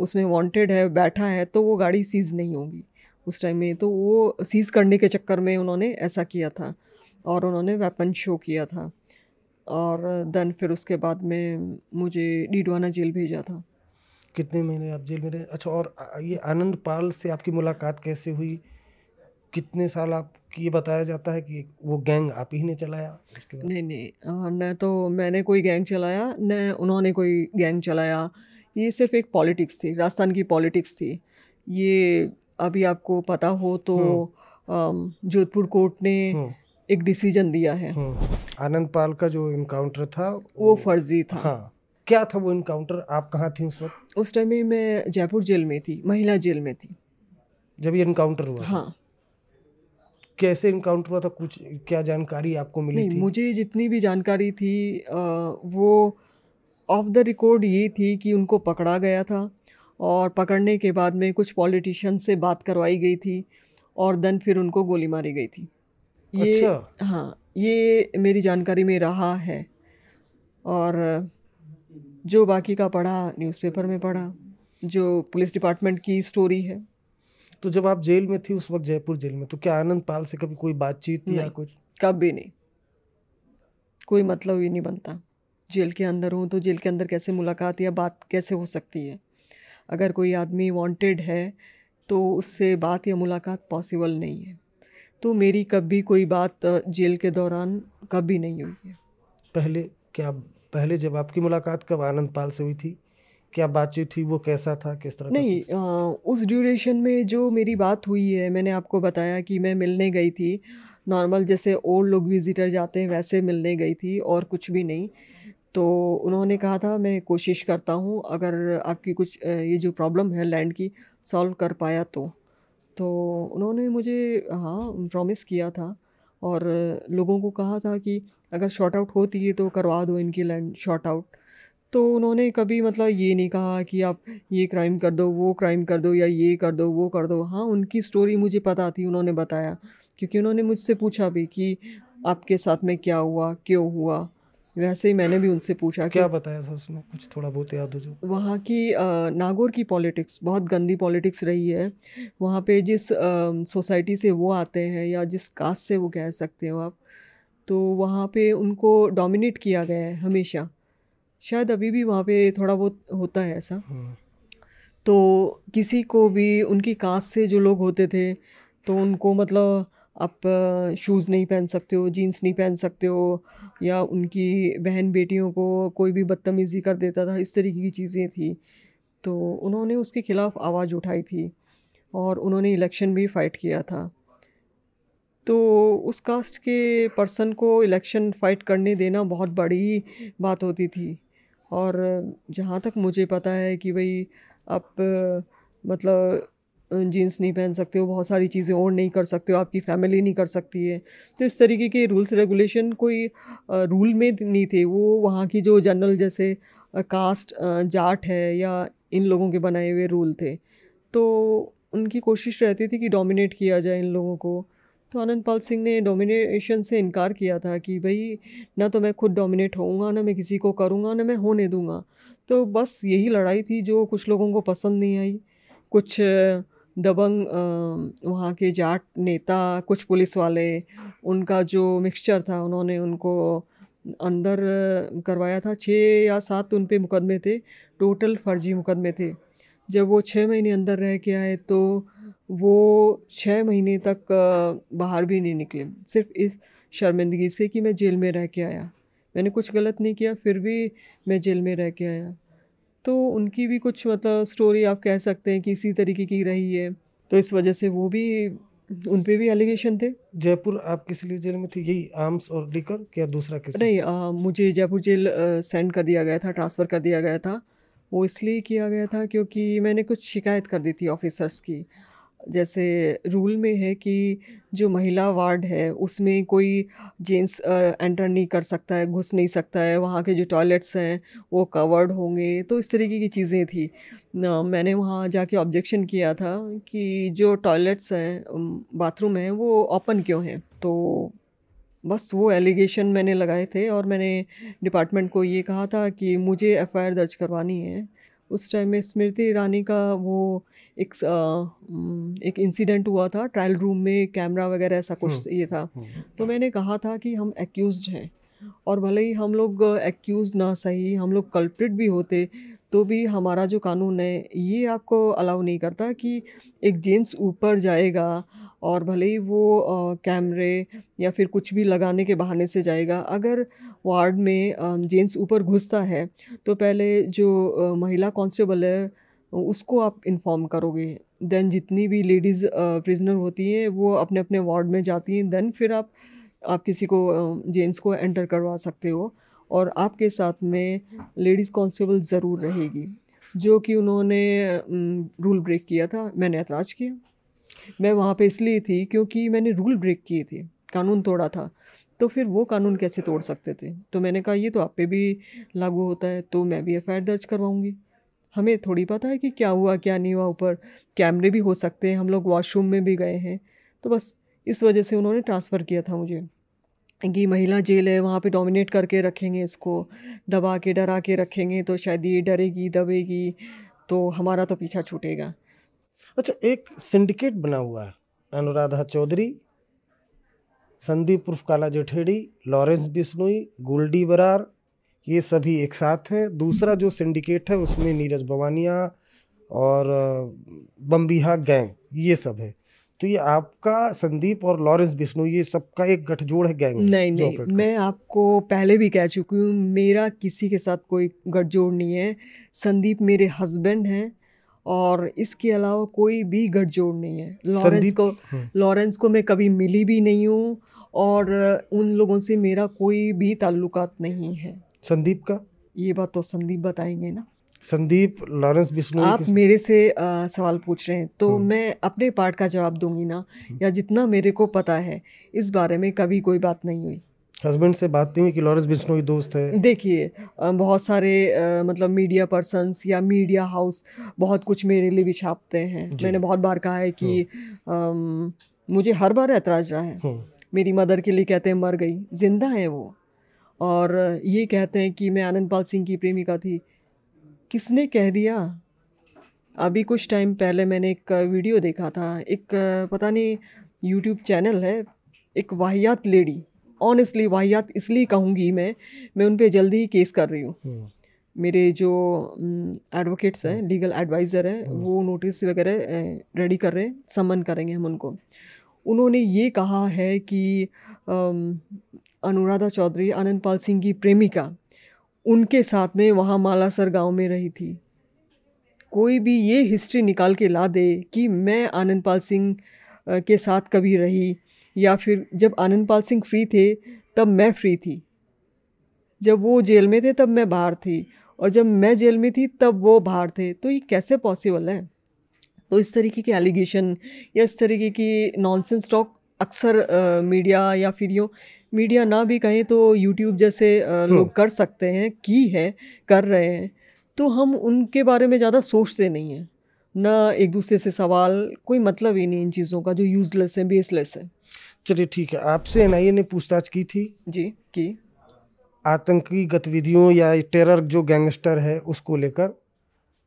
S2: उसमें वांटेड है बैठा है तो वो गाड़ी सीज़ नहीं होगी उस टाइम में तो वो सीज़ करने के चक्कर में उन्होंने ऐसा किया था और उन्होंने वेपन शो किया था और देन फिर उसके बाद में मुझे डीडवाना जेल भेजा था कितने महीने आप
S1: जेल में रहे अच्छा और ये आनंद पाल से आपकी मुलाकात कैसे हुई कितने साल आपकी ये बताया जाता है कि वो गैंग आप ही ने चलाया इसके
S2: नहीं नहीं न तो मैंने कोई गैंग चलाया न उन्होंने कोई गैंग चलाया ये सिर्फ एक पॉलिटिक्स थी राजस्थान की पॉलिटिक्स थी ये अभी आपको पता हो तो हम्म। जोधपुर कोर्ट ने हम्म। एक डिसीजन दिया है हम्म। आनंद पाल का जो इनकाउंटर
S1: था वो, वो फर्जी था हाँ क्या था वो इनकाउंटर आप कहाँ थी उस वक्त उस टाइम में मैं जयपुर जेल में थी महिला जेल में थी जब ये इनकाउंटर हुआ हाँ
S2: कैसे इनकाउंटर हुआ था कुछ क्या जानकारी आपको मिली थी मुझे जितनी भी जानकारी थी आ, वो ऑफ द रिकॉर्ड ये थी कि उनको पकड़ा गया था और पकड़ने के बाद में कुछ पॉलिटिशियन से बात करवाई गई थी और देन फिर उनको गोली मारी गई थी ये अच्छा। हाँ ये मेरी जानकारी में रहा है और जो बाकी का पढ़ा न्यूज़पेपर में पढ़ा जो पुलिस डिपार्टमेंट की स्टोरी है तो जब आप जेल में थी उस वक्त जयपुर जेल में तो क्या आनंद
S1: पाल से कभी कोई बातचीत या कुछ
S2: कभी नहीं कोई मतलब ही नहीं बनता जेल के अंदर हूँ तो जेल के अंदर कैसे मुलाकात या बात कैसे हो सकती है अगर कोई आदमी वांटेड है तो उससे बात या मुलाकात पॉसिबल नहीं है तो मेरी कभी कोई बात जेल के दौरान कभी नहीं हुई है पहले
S1: क्या पहले जब आपकी मुलाकात कब आनंद पाल से हुई थी क्या बातचीत हुई वो कैसा था किस तरह नहीं
S2: आ, उस ड्यूरेशन में जो मेरी बात हुई है मैंने आपको बताया कि मैं मिलने गई थी नॉर्मल जैसे ओल्ड लोग विजिटर जाते हैं वैसे मिलने गई थी और कुछ भी नहीं तो उन्होंने कहा था मैं कोशिश करता हूँ अगर आपकी कुछ ये जो प्रॉब्लम है लैंड की सॉल्व कर पाया तो तो उन्होंने मुझे हाँ प्रॉमिस किया था और लोगों को कहा था कि अगर शॉर्ट आउट होती है तो करवा दो इनकी लैंड शॉर्ट आउट तो उन्होंने कभी मतलब ये नहीं कहा कि आप ये क्राइम कर दो वो क्राइम कर दो या ये कर दो वो कर दो हाँ उनकी स्टोरी मुझे पता थी उन्होंने बताया क्योंकि उन्होंने मुझसे पूछा भी कि आपके साथ में क्या हुआ क्यों हुआ वैसे ही मैंने भी उनसे पूछा क्या बताया था उसने
S1: कुछ थोड़ा बहुत याद हो जो
S2: वहाँ की नागौर की पॉलिटिक्स बहुत गंदी पॉलिटिक्स रही है वहाँ पे जिस सोसाइटी से वो आते हैं या जिस कास्ट से वो कह सकते हो आप तो वहाँ पे उनको डोमिनेट किया गया है हमेशा शायद अभी भी वहाँ पे थोड़ा बहुत होता है ऐसा हाँ। तो किसी को भी उनकी कास्ट से जो लोग होते थे तो उनको मतलब आप शूज़ नहीं पहन सकते हो जीन्स नहीं पहन सकते हो या उनकी बहन बेटियों को कोई भी बदतमीज़ी कर देता था इस तरीके की चीज़ें थी तो उन्होंने उसके ख़िलाफ़ आवाज़ उठाई थी और उन्होंने इलेक्शन भी फ़ाइट किया था तो उस कास्ट के पर्सन को इलेक्शन फ़ाइट करने देना बहुत बड़ी बात होती थी और जहाँ तक मुझे पता है कि भाई आप मतलब जीन्स नहीं पहन सकते हो बहुत सारी चीज़ें और नहीं कर सकते हो आपकी फैमिली नहीं कर सकती है तो इस तरीके के रूल्स रेगुलेशन कोई रूल में नहीं थे वो वहाँ की जो जनरल जैसे कास्ट जाट है या इन लोगों के बनाए हुए रूल थे तो उनकी कोशिश रहती थी कि डोमिनेट किया जाए इन लोगों को तो आनंद पाल सिंह ने डोमिनेशन से इनकार किया था कि भाई ना तो मैं खुद डोमिनेट होऊंगा ना मैं किसी को करूंगा ना मैं होने दूंगा तो बस यही लड़ाई थी जो कुछ लोगों को पसंद नहीं आई कुछ दबंग वहाँ के जाट नेता कुछ पुलिस वाले उनका जो मिक्सचर था उन्होंने उनको अंदर करवाया था छः या सात तो उन पर मुकदमे थे टोटल फर्जी मुकदमे थे जब वो छः महीने अंदर रह के आए तो वो छः महीने तक बाहर भी नहीं निकले सिर्फ इस शर्मिंदगी से कि मैं जेल में रह के आया मैंने कुछ गलत नहीं किया फिर भी मैं जेल में रह के आया तो उनकी भी कुछ मतलब स्टोरी आप कह सकते हैं कि इसी तरीके की रही है तो इस वजह से वो भी उन पर भी एलिगेशन थे जयपुर आप किस लिए जेल में थी यही आर्म्स और लिकर क्या दूसरा किस नहीं आ, मुझे जयपुर जेल सेंड कर दिया गया था ट्रांसफ़र कर दिया गया था वो इसलिए किया गया था क्योंकि मैंने कुछ शिकायत कर दी थी ऑफिसर्स की जैसे रूल में है कि जो महिला वार्ड है उसमें कोई जेंट्स एंटर नहीं कर सकता है घुस नहीं सकता है वहाँ के जो टॉयलेट्स हैं वो कवर्ड होंगे तो इस तरीके की चीज़ें थी ना, मैंने वहाँ जाके ऑब्जेक्शन किया था कि जो टॉयलेट्स हैं बाथरूम हैं वो ओपन क्यों हैं तो बस वो एलिगेशन मैंने लगाए थे और मैंने डिपार्टमेंट को ये कहा था कि मुझे एफ़ दर्ज करवानी है उस टाइम में स्मृति ईरानी का वो एक आ, एक इंसिडेंट हुआ था ट्रायल रूम में कैमरा वगैरह ऐसा कुछ हम्म, ये था हम्म, हम्म। तो मैंने कहा था कि हम एक्यूज हैं और भले ही हम लोग एक्यूज ना सही हम लोग कल्प्रिट भी होते तो भी हमारा जो कानून है ये आपको अलाउ नहीं करता कि एक जेंट्स ऊपर जाएगा और भले ही वो कैमरे या फिर कुछ भी लगाने के बहाने से जाएगा अगर वार्ड में जेंट्स ऊपर घुसता है तो पहले जो महिला कांस्टेबल है उसको आप इन्फॉर्म करोगे देन जितनी भी लेडीज़ प्रिजनर होती हैं वो अपने अपने वार्ड में जाती हैं देन फिर आप आप किसी को जेंट्स को एंटर करवा सकते हो और आपके साथ में लेडीज़ कांस्टेबल ज़रूर रहेगी जो कि उन्होंने रूल ब्रेक किया था मैंने ऐतराज किया मैं वहाँ पे इसलिए थी क्योंकि मैंने रूल ब्रेक किए थे कानून तोड़ा था तो फिर वो कानून कैसे तोड़ सकते थे तो मैंने कहा ये तो आप पे भी लागू होता है तो मैं भी एफ दर्ज करवाऊँगी हमें थोड़ी पता है कि क्या हुआ क्या नहीं हुआ ऊपर कैमरे भी हो सकते हैं हम लोग वॉशरूम में भी गए हैं तो बस इस वजह से उन्होंने ट्रांसफ़र किया था मुझे कि महिला जेल है वहाँ पे डोमिनेट करके रखेंगे इसको दबा के डरा के रखेंगे तो शायद ये डरेगी दबेगी तो हमारा तो पीछा छूटेगा
S1: अच्छा एक सिंडिकेट बना हुआ है अनुराधा चौधरी संदीप उर्फ काला जेठेड़ी लॉरेंस बिश्नोई गोल्डी बरार ये सभी एक साथ हैं दूसरा जो सिंडिकेट है उसमें नीरज भवानिया और बम्बीहा गैंग ये सब है तो ये आपका संदीप और लॉरेंस बिश्नो ये सबका एक गठजोड़ है गैंग नहीं नहीं
S2: मैं आपको पहले भी कह चुकी हूँ मेरा किसी के साथ कोई गठजोड़ नहीं है संदीप मेरे हस्बैंड हैं और इसके अलावा कोई भी गठजोड़ नहीं है लॉरेंस को हम्म। लॉरेंस को मैं कभी मिली भी नहीं हूँ और उन लोगों से मेरा कोई भी ताल्लुकात नहीं है संदीप का ये बात तो संदीप बताएंगे ना
S1: संदीप लॉरेंस बिश्नोई आप मेरे
S2: से आ, सवाल पूछ रहे हैं तो हम्म। मैं अपने पार्ट का जवाब दूंगी ना या जितना मेरे को पता है इस बारे में कभी कोई बात नहीं हुई
S1: हस्बैंड से बात नहीं है कि लॉरेंस बिश्नोई दोस्त है
S2: देखिए बहुत सारे आ, मतलब मीडिया पर्सनस या मीडिया हाउस बहुत कुछ मेरे लिए भी छापते हैं मैंने बहुत बार कहा है कि आ, हम्म। मुझे हर बार ऐतराज रहा है हम्म। मेरी मदर के लिए कहते हैं मर गई जिंदा है वो और ये कहते हैं कि मैं आनंद पाल सिंह की प्रेमिका थी किसने कह दिया अभी कुछ टाइम पहले मैंने एक वीडियो देखा था एक पता नहीं यूट्यूब चैनल है एक वाहियात लेडी ऑनेस्टली वाहियात इसलिए कहूँगी मैं मैं उन पर जल्दी ही केस कर रही हूँ हम्म। मेरे जो एडवोकेट्स हैं लीगल एडवाइज़र हैं हम्म। वो नोटिस वगैरह रेडी कर रहे हैं समन करेंगे हम उनको उन्होंने ये कहा है कि अनुराधा चौधरी आनंद पाल सिंह की प्रेमिका उनके साथ में वहाँ मालासर गांव में रही थी कोई भी ये हिस्ट्री निकाल के ला दे कि मैं आनंद पाल सिंह के साथ कभी रही या फिर जब आनंद पाल सिंह फ्री थे तब मैं फ्री थी जब वो जेल में थे तब मैं बाहर थी और जब मैं जेल में थी तब वो बाहर थे तो ये कैसे पॉसिबल है तो इस तरीके के एलिगेशन या इस तरीके की नॉनसेंस टॉक अक्सर मीडिया या फिर यूँ मीडिया ना भी कहें तो यूट्यूब जैसे आ, hmm. लोग कर सकते हैं की है कर रहे हैं तो हम उनके बारे में ज़्यादा सोचते नहीं हैं ना एक दूसरे से सवाल कोई मतलब ही नहीं इन चीज़ों का जो यूजलेस है बेसलेस है चलिए ठीक है आपसे एनआईए ने पूछताछ की थी जी की आतंकी गतिविधियों
S1: या टेरर जो गैंगस्टर है उसको लेकर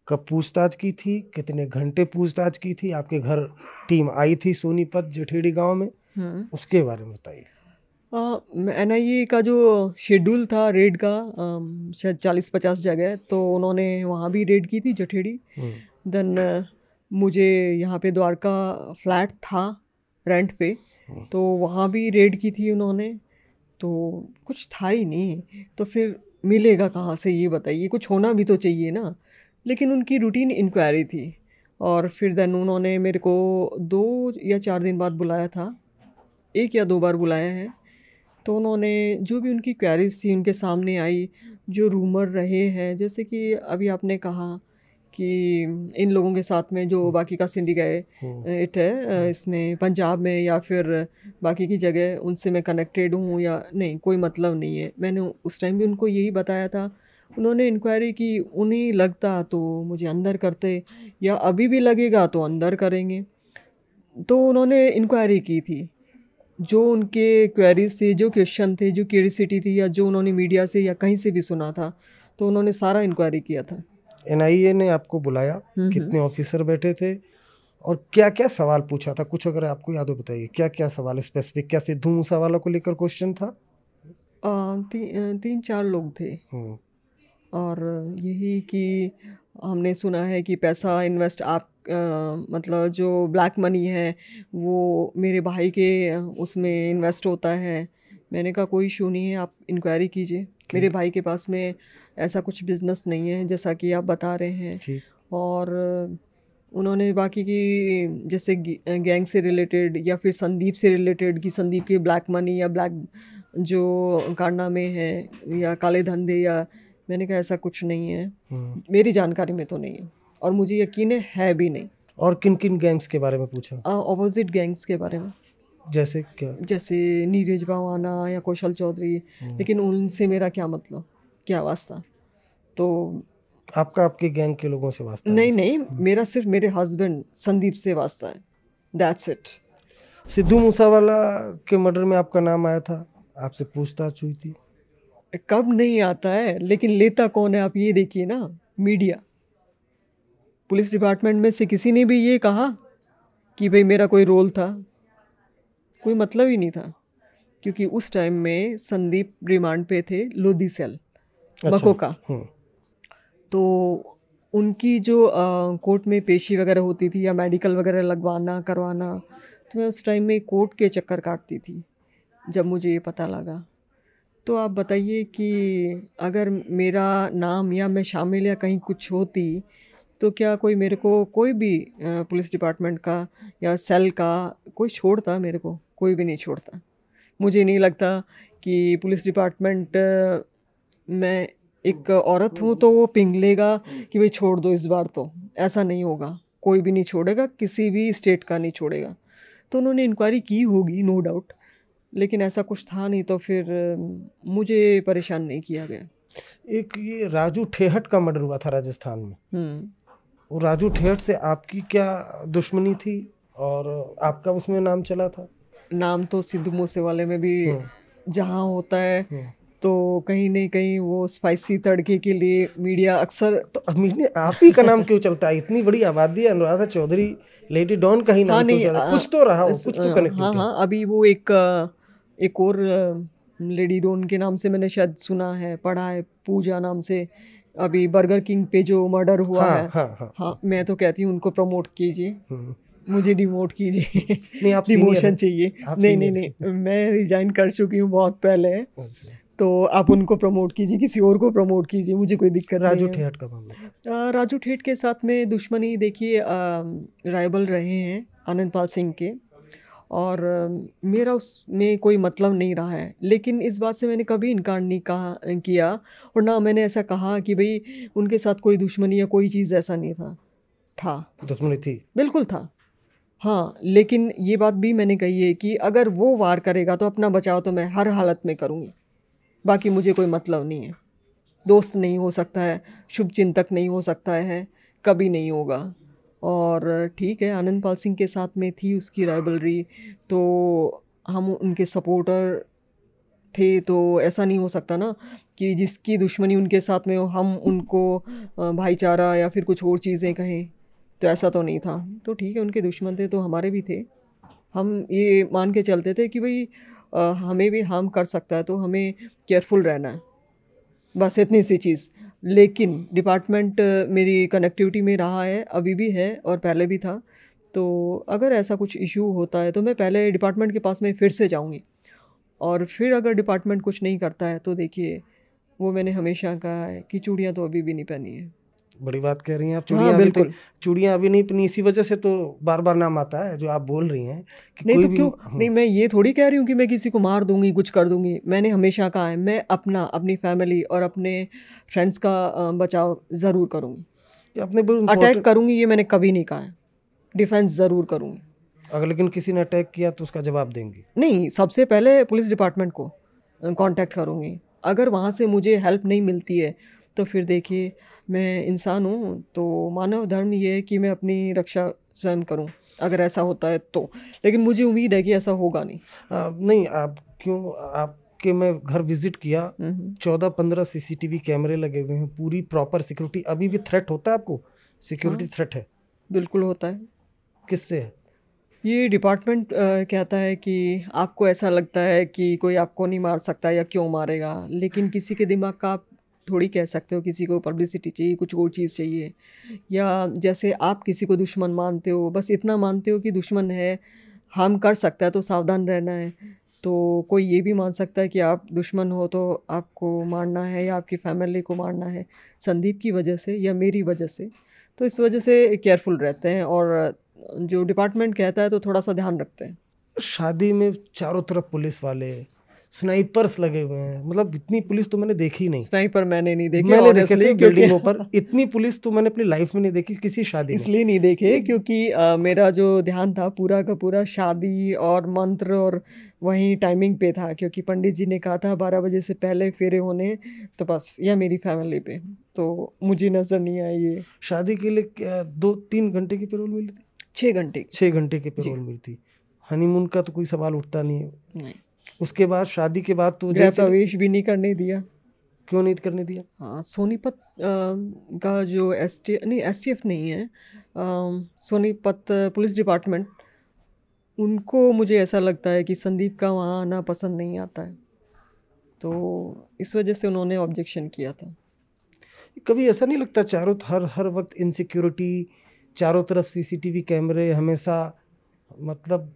S1: कब पूछताछ की थी कितने घंटे पूछताछ की थी आपके घर टीम आई थी सोनीपत जेठेड़ी गांव में हम्म। उसके बारे में
S2: बताइए एन आई ए का जो शेड्यूल था रेड का शायद चालीस पचास जगह तो उन्होंने वहाँ भी रेड की थी जठेड़ी हम्म। देन uh, मुझे यहाँ पे द्वारका फ्लैट था रेंट पे तो वहाँ भी रेड की थी उन्होंने तो कुछ था ही नहीं तो फिर मिलेगा कहाँ से ये बताइए कुछ होना भी तो चाहिए ना लेकिन उनकी रूटीन इंक्वायरी थी और फिर देन उन्होंने मेरे को दो या चार दिन बाद बुलाया था एक या दो बार बुलाया है तो उन्होंने जो भी उनकी क्वेरीज थी उनके सामने आई जो रूमर रहे हैं जैसे कि अभी आपने कहा कि इन लोगों के साथ में जो हम्म। बाकी का हम्म। इट है हम्म। इसमें पंजाब में या फिर बाकी की जगह उनसे मैं कनेक्टेड हूँ या नहीं कोई मतलब नहीं है मैंने उस टाइम भी उनको यही बताया था उन्होंने इंक्वायरी की उन्हें लगता तो मुझे अंदर करते या अभी भी लगेगा तो अंदर करेंगे तो उन्होंने इंक्वायरी की थी जो उनके क्वेरीज थे जो क्वेश्चन थे जो क्यूरिसिटी थी या जो उन्होंने मीडिया से या कहीं से भी सुना था तो उन्होंने सारा इंक्वायरी किया था
S1: एनआईए ने आपको बुलाया
S2: हम्म, हम्म। कितने
S1: ऑफिसर बैठे थे और क्या क्या सवाल पूछा था कुछ अगर आपको याद हो बताइए क्या क्या सवाल स्पेसिफिक क्या सिद्धू मूसा वाला को लेकर क्वेश्चन था
S2: आ, ती, तीन चार लोग थे हम्म। और यही कि हमने सुना है कि पैसा इन्वेस्ट आप आ, मतलब जो ब्लैक मनी है वो मेरे भाई के उसमें इन्वेस्ट होता है मैंने कहा कोई इशू नहीं है आप इंक्वायरी कीजिए मेरे भाई के पास में ऐसा कुछ बिजनेस नहीं है जैसा कि आप बता रहे हैं और उन्होंने बाकी की जैसे गैंग से रिलेटेड या फिर संदीप से रिलेटेड कि संदीप के ब्लैक मनी या ब्लैक जो कारनामे हैं या काले धंधे या मैंने कहा ऐसा कुछ नहीं है हम्म। मेरी जानकारी में तो नहीं है और मुझे यकीन है भी नहीं
S1: और किन किन गैंग्स के बारे में पूछा
S2: ऑपोजिट गैंग्स के बारे में जैसे क्या जैसे नीरज बावाना या कौशल चौधरी हम्म। लेकिन उनसे मेरा क्या मतलब क्या वास्ता
S1: तो आपका आपके गैंग के लोगों से वास्ता
S2: नहीं नहीं मेरा सिर्फ मेरे हस्बैंड संदीप से वास्ता है दैट्स इट सिद्धू मूसावाला के मर्डर में आपका नाम आया था आपसे पूछताछ हुई थी कब नहीं आता है लेकिन लेता कौन है आप ये देखिए ना मीडिया पुलिस डिपार्टमेंट में से किसी ने भी ये कहा कि भाई मेरा कोई रोल था कोई मतलब ही नहीं था क्योंकि उस टाइम में संदीप रिमांड पे थे लोधी सेल अच्छा, बको का हम्म। तो उनकी जो आ, कोर्ट में पेशी वगैरह होती थी या मेडिकल वगैरह लगवाना करवाना तो मैं उस टाइम में कोर्ट के चक्कर काटती थी जब मुझे ये पता लगा तो आप बताइए कि अगर मेरा नाम या मैं शामिल या कहीं कुछ होती तो क्या कोई मेरे को कोई भी पुलिस डिपार्टमेंट का या सेल का कोई छोड़ता मेरे को कोई भी नहीं छोड़ता मुझे नहीं लगता कि पुलिस डिपार्टमेंट में एक औरत हूँ तो वो पिंग लेगा कि भाई छोड़ दो इस बार तो ऐसा नहीं होगा कोई भी नहीं छोड़ेगा किसी भी स्टेट का नहीं छोड़ेगा तो उन्होंने इंक्वायरी की होगी नो डाउट लेकिन ऐसा कुछ था नहीं तो फिर मुझे परेशान नहीं किया गया
S1: एक ये राजू ठेहट का मर्डर हुआ था राजस्थान में हम्म। वो राजू ठेहट से आपकी
S2: क्या दुश्मनी थी और आपका उसमें नाम चला था नाम तो सिद्धू मूसेवाले में भी हम्म। जहाँ होता है हम्म। तो कहीं नहीं कहीं वो स्पाइसी तड़के के लिए मीडिया अक्सर तो मीडिया
S1: आप ही का नाम क्यों
S2: चलता है इतनी बड़ी आबादी है
S1: अनुराधा चौधरी लेडी डॉन का ही नाम हाँ, नहीं, आ, कुछ तो रहा इस, कुछ तो हाँ
S2: हाँ अभी वो एक एक और लेडी डॉन के नाम से मैंने शायद सुना है पढ़ा है पूजा नाम से अभी बर्गर किंग पे जो मर्डर हुआ हाँ, है हाँ, हाँ, हाँ, मैं तो कहती हूँ उनको प्रमोट कीजिए हम्म। मुझे डिमोट कीजिए नहीं आप डिमोशन चाहिए नहीं नहीं नहीं मैं रिजाइन कर चुकी हूँ बहुत पहले अच्छा। तो आप उनको प्रमोट कीजिए किसी और को प्रमोट कीजिए मुझे कोई दिक्कत राजू ठेठ का मामला राजू ठेठ के साथ में दुश्मनी देखिए राइबल रहे हैं आनंदपाल सिंह के और मेरा उसमें कोई मतलब नहीं रहा है लेकिन इस बात से मैंने कभी इनकार नहीं कहा किया और ना मैंने ऐसा कहा कि भाई उनके साथ कोई दुश्मनी या कोई चीज़ ऐसा नहीं था था दुश्मनी थी बिल्कुल था हाँ, लेकिन ये बात भी मैंने कही है कि अगर वो वार करेगा तो अपना बचाव तो मैं हर हालत में करूँगी बाकी मुझे कोई मतलब नहीं है दोस्त नहीं हो सकता है शुभ चिंतक नहीं हो सकता है कभी नहीं होगा और ठीक है आनंद पाल सिंह के साथ में थी उसकी राइबलरी तो हम उनके सपोर्टर थे तो ऐसा नहीं हो सकता ना कि जिसकी दुश्मनी उनके साथ में हो हम उनको भाईचारा या फिर कुछ और चीज़ें कहें तो ऐसा तो नहीं था तो ठीक है उनके दुश्मन थे तो हमारे भी थे हम ये मान के चलते थे कि भाई हमें भी हार्म कर सकता है तो हमें केयरफुल रहना है बस इतनी सी चीज़ लेकिन डिपार्टमेंट मेरी कनेक्टिविटी में रहा है अभी भी है और पहले भी था तो अगर ऐसा कुछ इशू होता है तो मैं पहले डिपार्टमेंट के पास में फिर से जाऊँगी और फिर अगर डिपार्टमेंट कुछ नहीं करता है तो देखिए वो मैंने हमेशा कहा है कि चूड़ियाँ तो अभी भी नहीं पहनी है
S1: बड़ी बात कह रही हैं आप हाँ, चूड़ियाँ हाँ, अभी तो- चूड़ियाँ अभी नहीं पहनी इसी वजह से तो बार बार नाम आता है जो आप बोल रही हैं कि नहीं कोई तो क्यों हाँ। नहीं
S2: मैं ये थोड़ी कह रही हूँ कि मैं किसी को मार दूंगी कुछ कर दूंगी मैंने हमेशा कहा है मैं अपना अपनी फैमिली और अपने फ्रेंड्स का बचाव ज़रूर करूँगी अपने अटैक करूँगी ये मैंने कभी नहीं कहा है डिफेंस ज़रूर करूँगी अगर लेकिन किसी ने अटैक किया तो उसका जवाब देंगी नहीं सबसे पहले पुलिस डिपार्टमेंट को कांटेक्ट करूँगी अगर वहाँ से मुझे हेल्प नहीं मिलती है तो फिर देखिए मैं इंसान हूँ तो मानव धर्म ये है कि मैं अपनी रक्षा स्वयं करूँ अगर ऐसा होता है तो लेकिन मुझे उम्मीद है कि ऐसा होगा नहीं आ,
S1: नहीं आप क्यों आप मैं घर विजिट किया हम्म, हम्म। चौदह पंद्रह सीसीटीवी कैमरे लगे हुए हैं पूरी प्रॉपर सिक्योरिटी अभी भी थ्रेट होता है आपको सिक्योरिटी हाँ। थ्रेट है
S2: बिल्कुल होता है किससे है ये डिपार्टमेंट कहता है कि आपको ऐसा लगता है कि कोई आपको नहीं मार सकता या क्यों मारेगा लेकिन किसी के दिमाग का आप थोड़ी कह सकते हो किसी को पब्लिसिटी चाहिए कुछ और चीज़ चाहिए या जैसे आप किसी को दुश्मन मानते हो बस इतना मानते हो कि दुश्मन है हार्म कर सकता है तो सावधान रहना है तो कोई ये भी मान सकता है कि आप दुश्मन हो तो आपको मारना है या आपकी फैमिली को मारना है संदीप की वजह से या मेरी वजह से तो इस वजह से केयरफुल रहते हैं और जो डिपार्टमेंट कहता है तो थोड़ा सा ध्यान रखते हैं शादी में चारों तरफ
S1: पुलिस वाले स्नाइपर्स लगे हुए हैं मतलब इतनी पुलिस तो मैंने देखी नहीं स्नाइपर मैंने नहीं देखी मैंने देखे थे बिल्डिंगों पर
S2: इतनी पुलिस तो मैंने अपनी लाइफ में नहीं देखी किसी शादी इसलिए नहीं देखे क्योंकि आ, मेरा जो ध्यान था पूरा का पूरा शादी और मंत्र और वही टाइमिंग पे था क्योंकि पंडित जी ने कहा था बारह बजे से पहले फेरे होने तो बस या मेरी फैमिली पे तो मुझे नज़र नहीं
S1: आई ये शादी के लिए दो तीन घंटे की पेरोल मिली थी छः घंटे छः घंटे की पेरोल मिली थी हनीमून का तो कोई सवाल उठता नहीं है नहीं उसके बाद शादी के बाद तो प्रवेश भी नहीं करने दिया क्यों नहीं करने दिया
S2: हाँ सोनीपत का जो एस टी नहीं एस टी एफ नहीं है सोनीपत पुलिस डिपार्टमेंट उनको मुझे ऐसा लगता है कि संदीप का वहाँ आना पसंद नहीं आता है तो इस वजह से उन्होंने ऑब्जेक्शन किया था
S1: कभी ऐसा नहीं लगता चारों हर हर वक्त इनसिक्योरिटी चारों तरफ सीसीटीवी कैमरे हमेशा मतलब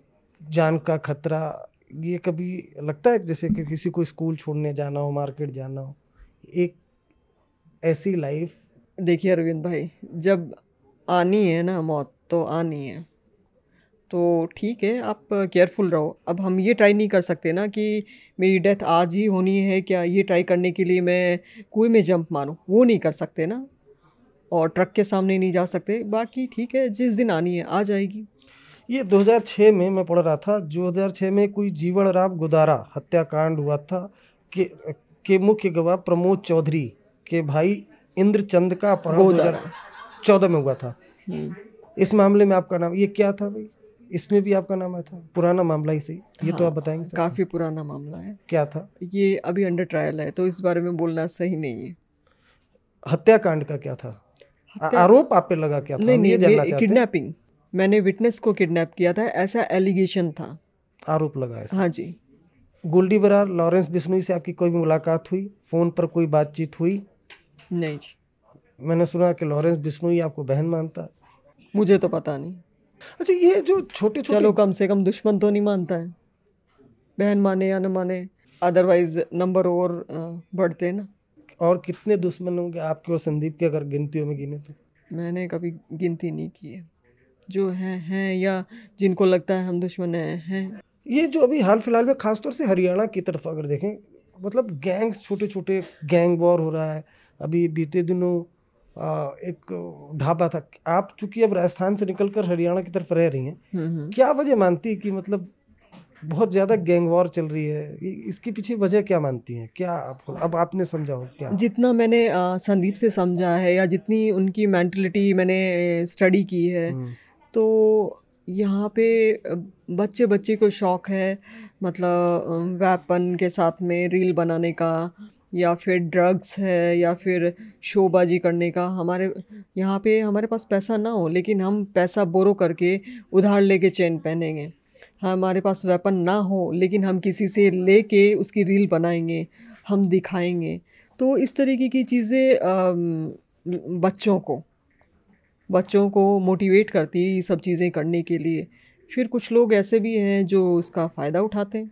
S1: जान का खतरा ये कभी लगता है जैसे कि किसी को स्कूल छोड़ने जाना हो मार्केट जाना हो एक
S2: ऐसी लाइफ देखिए अरविंद भाई जब आनी है ना मौत तो आनी है तो ठीक है आप केयरफुल रहो अब हम ये ट्राई नहीं कर सकते ना कि मेरी डेथ आज ही होनी है क्या ये ट्राई करने के लिए मैं कुएं में जंप मारूँ वो नहीं कर सकते ना और ट्रक के सामने नहीं जा सकते बाकी ठीक है जिस दिन आनी है आ जाएगी ये 2006 में मैं पढ़ रहा था 2006 में कोई जीवन
S1: राम गुदारा हत्याकांड हुआ था के के मुख्य गवाह प्रमोद चौधरी के भाई इंद्रचंद का अपहरण दो चौदह में हुआ था हम्म। इस मामले में आपका नाम ये क्या था भाई इसमें भी आपका नाम आया था पुराना मामला ही सही ये हाँ, तो आप हाँ, बताएंगे काफ़ी
S2: पुराना मामला है क्या था ये अभी अंडर ट्रायल है तो इस बारे में बोलना सही नहीं है
S1: हत्याकांड का क्या था आरोप आप पे लगा क्या था नहीं नहीं किडनैपिंग
S2: मैंने विटनेस को किडनैप किया था ऐसा एलिगेशन था आरोप लगाया हाँ जी
S1: गोल्डी बरार लॉरेंस बिश्नोई से आपकी कोई मुलाकात हुई फ़ोन पर कोई बातचीत हुई नहीं जी मैंने सुना कि लॉरेंस बिश्नोई आपको बहन मानता
S2: मुझे तो पता नहीं अच्छा ये जो छोटे छोटे चलो कम से कम दुश्मन तो नहीं मानता है बहन माने या न माने अदरवाइज नंबर और बढ़ते ना और कितने दुश्मन होंगे आपके और संदीप के अगर गिनतियों में गिने तो मैंने कभी गिनती नहीं की है जो है हैं या जिनको लगता है हम दुश्मन हैं ये जो अभी हाल फिलहाल में
S1: खासतौर से हरियाणा की तरफ अगर देखें मतलब गैंग्स छोटे छोटे गैंग वॉर हो रहा है अभी बीते दिनों आ, एक ढाबा था आप चूंकि अब राजस्थान से निकलकर हरियाणा की तरफ रह रही हैं हम्म, हम्म। क्या वजह मानती है कि मतलब बहुत ज़्यादा गैंग वॉर चल रही है इसके पीछे वजह क्या मानती हैं क्या आपको अब आपने समझा हो क्या
S2: जितना मैंने संदीप से समझा है या जितनी उनकी मैंटलिटी मैंने स्टडी की है हम्म। तो यहाँ पे बच्चे बच्चे को शौक़ है मतलब वेपन के साथ में रील बनाने का या फिर ड्रग्स है या फिर शोबाजी करने का हमारे यहाँ पे हमारे पास पैसा ना हो लेकिन हम पैसा बोरो करके उधार लेके चेन पहनेंगे हमारे पास वेपन ना हो लेकिन हम किसी से ले उसकी रील बनाएंगे हम दिखाएंगे तो इस तरीके की चीज़ें बच्चों को बच्चों को मोटिवेट करती है ये सब चीज़ें करने के लिए फिर कुछ लोग ऐसे भी हैं जो इसका फ़ायदा उठाते हैं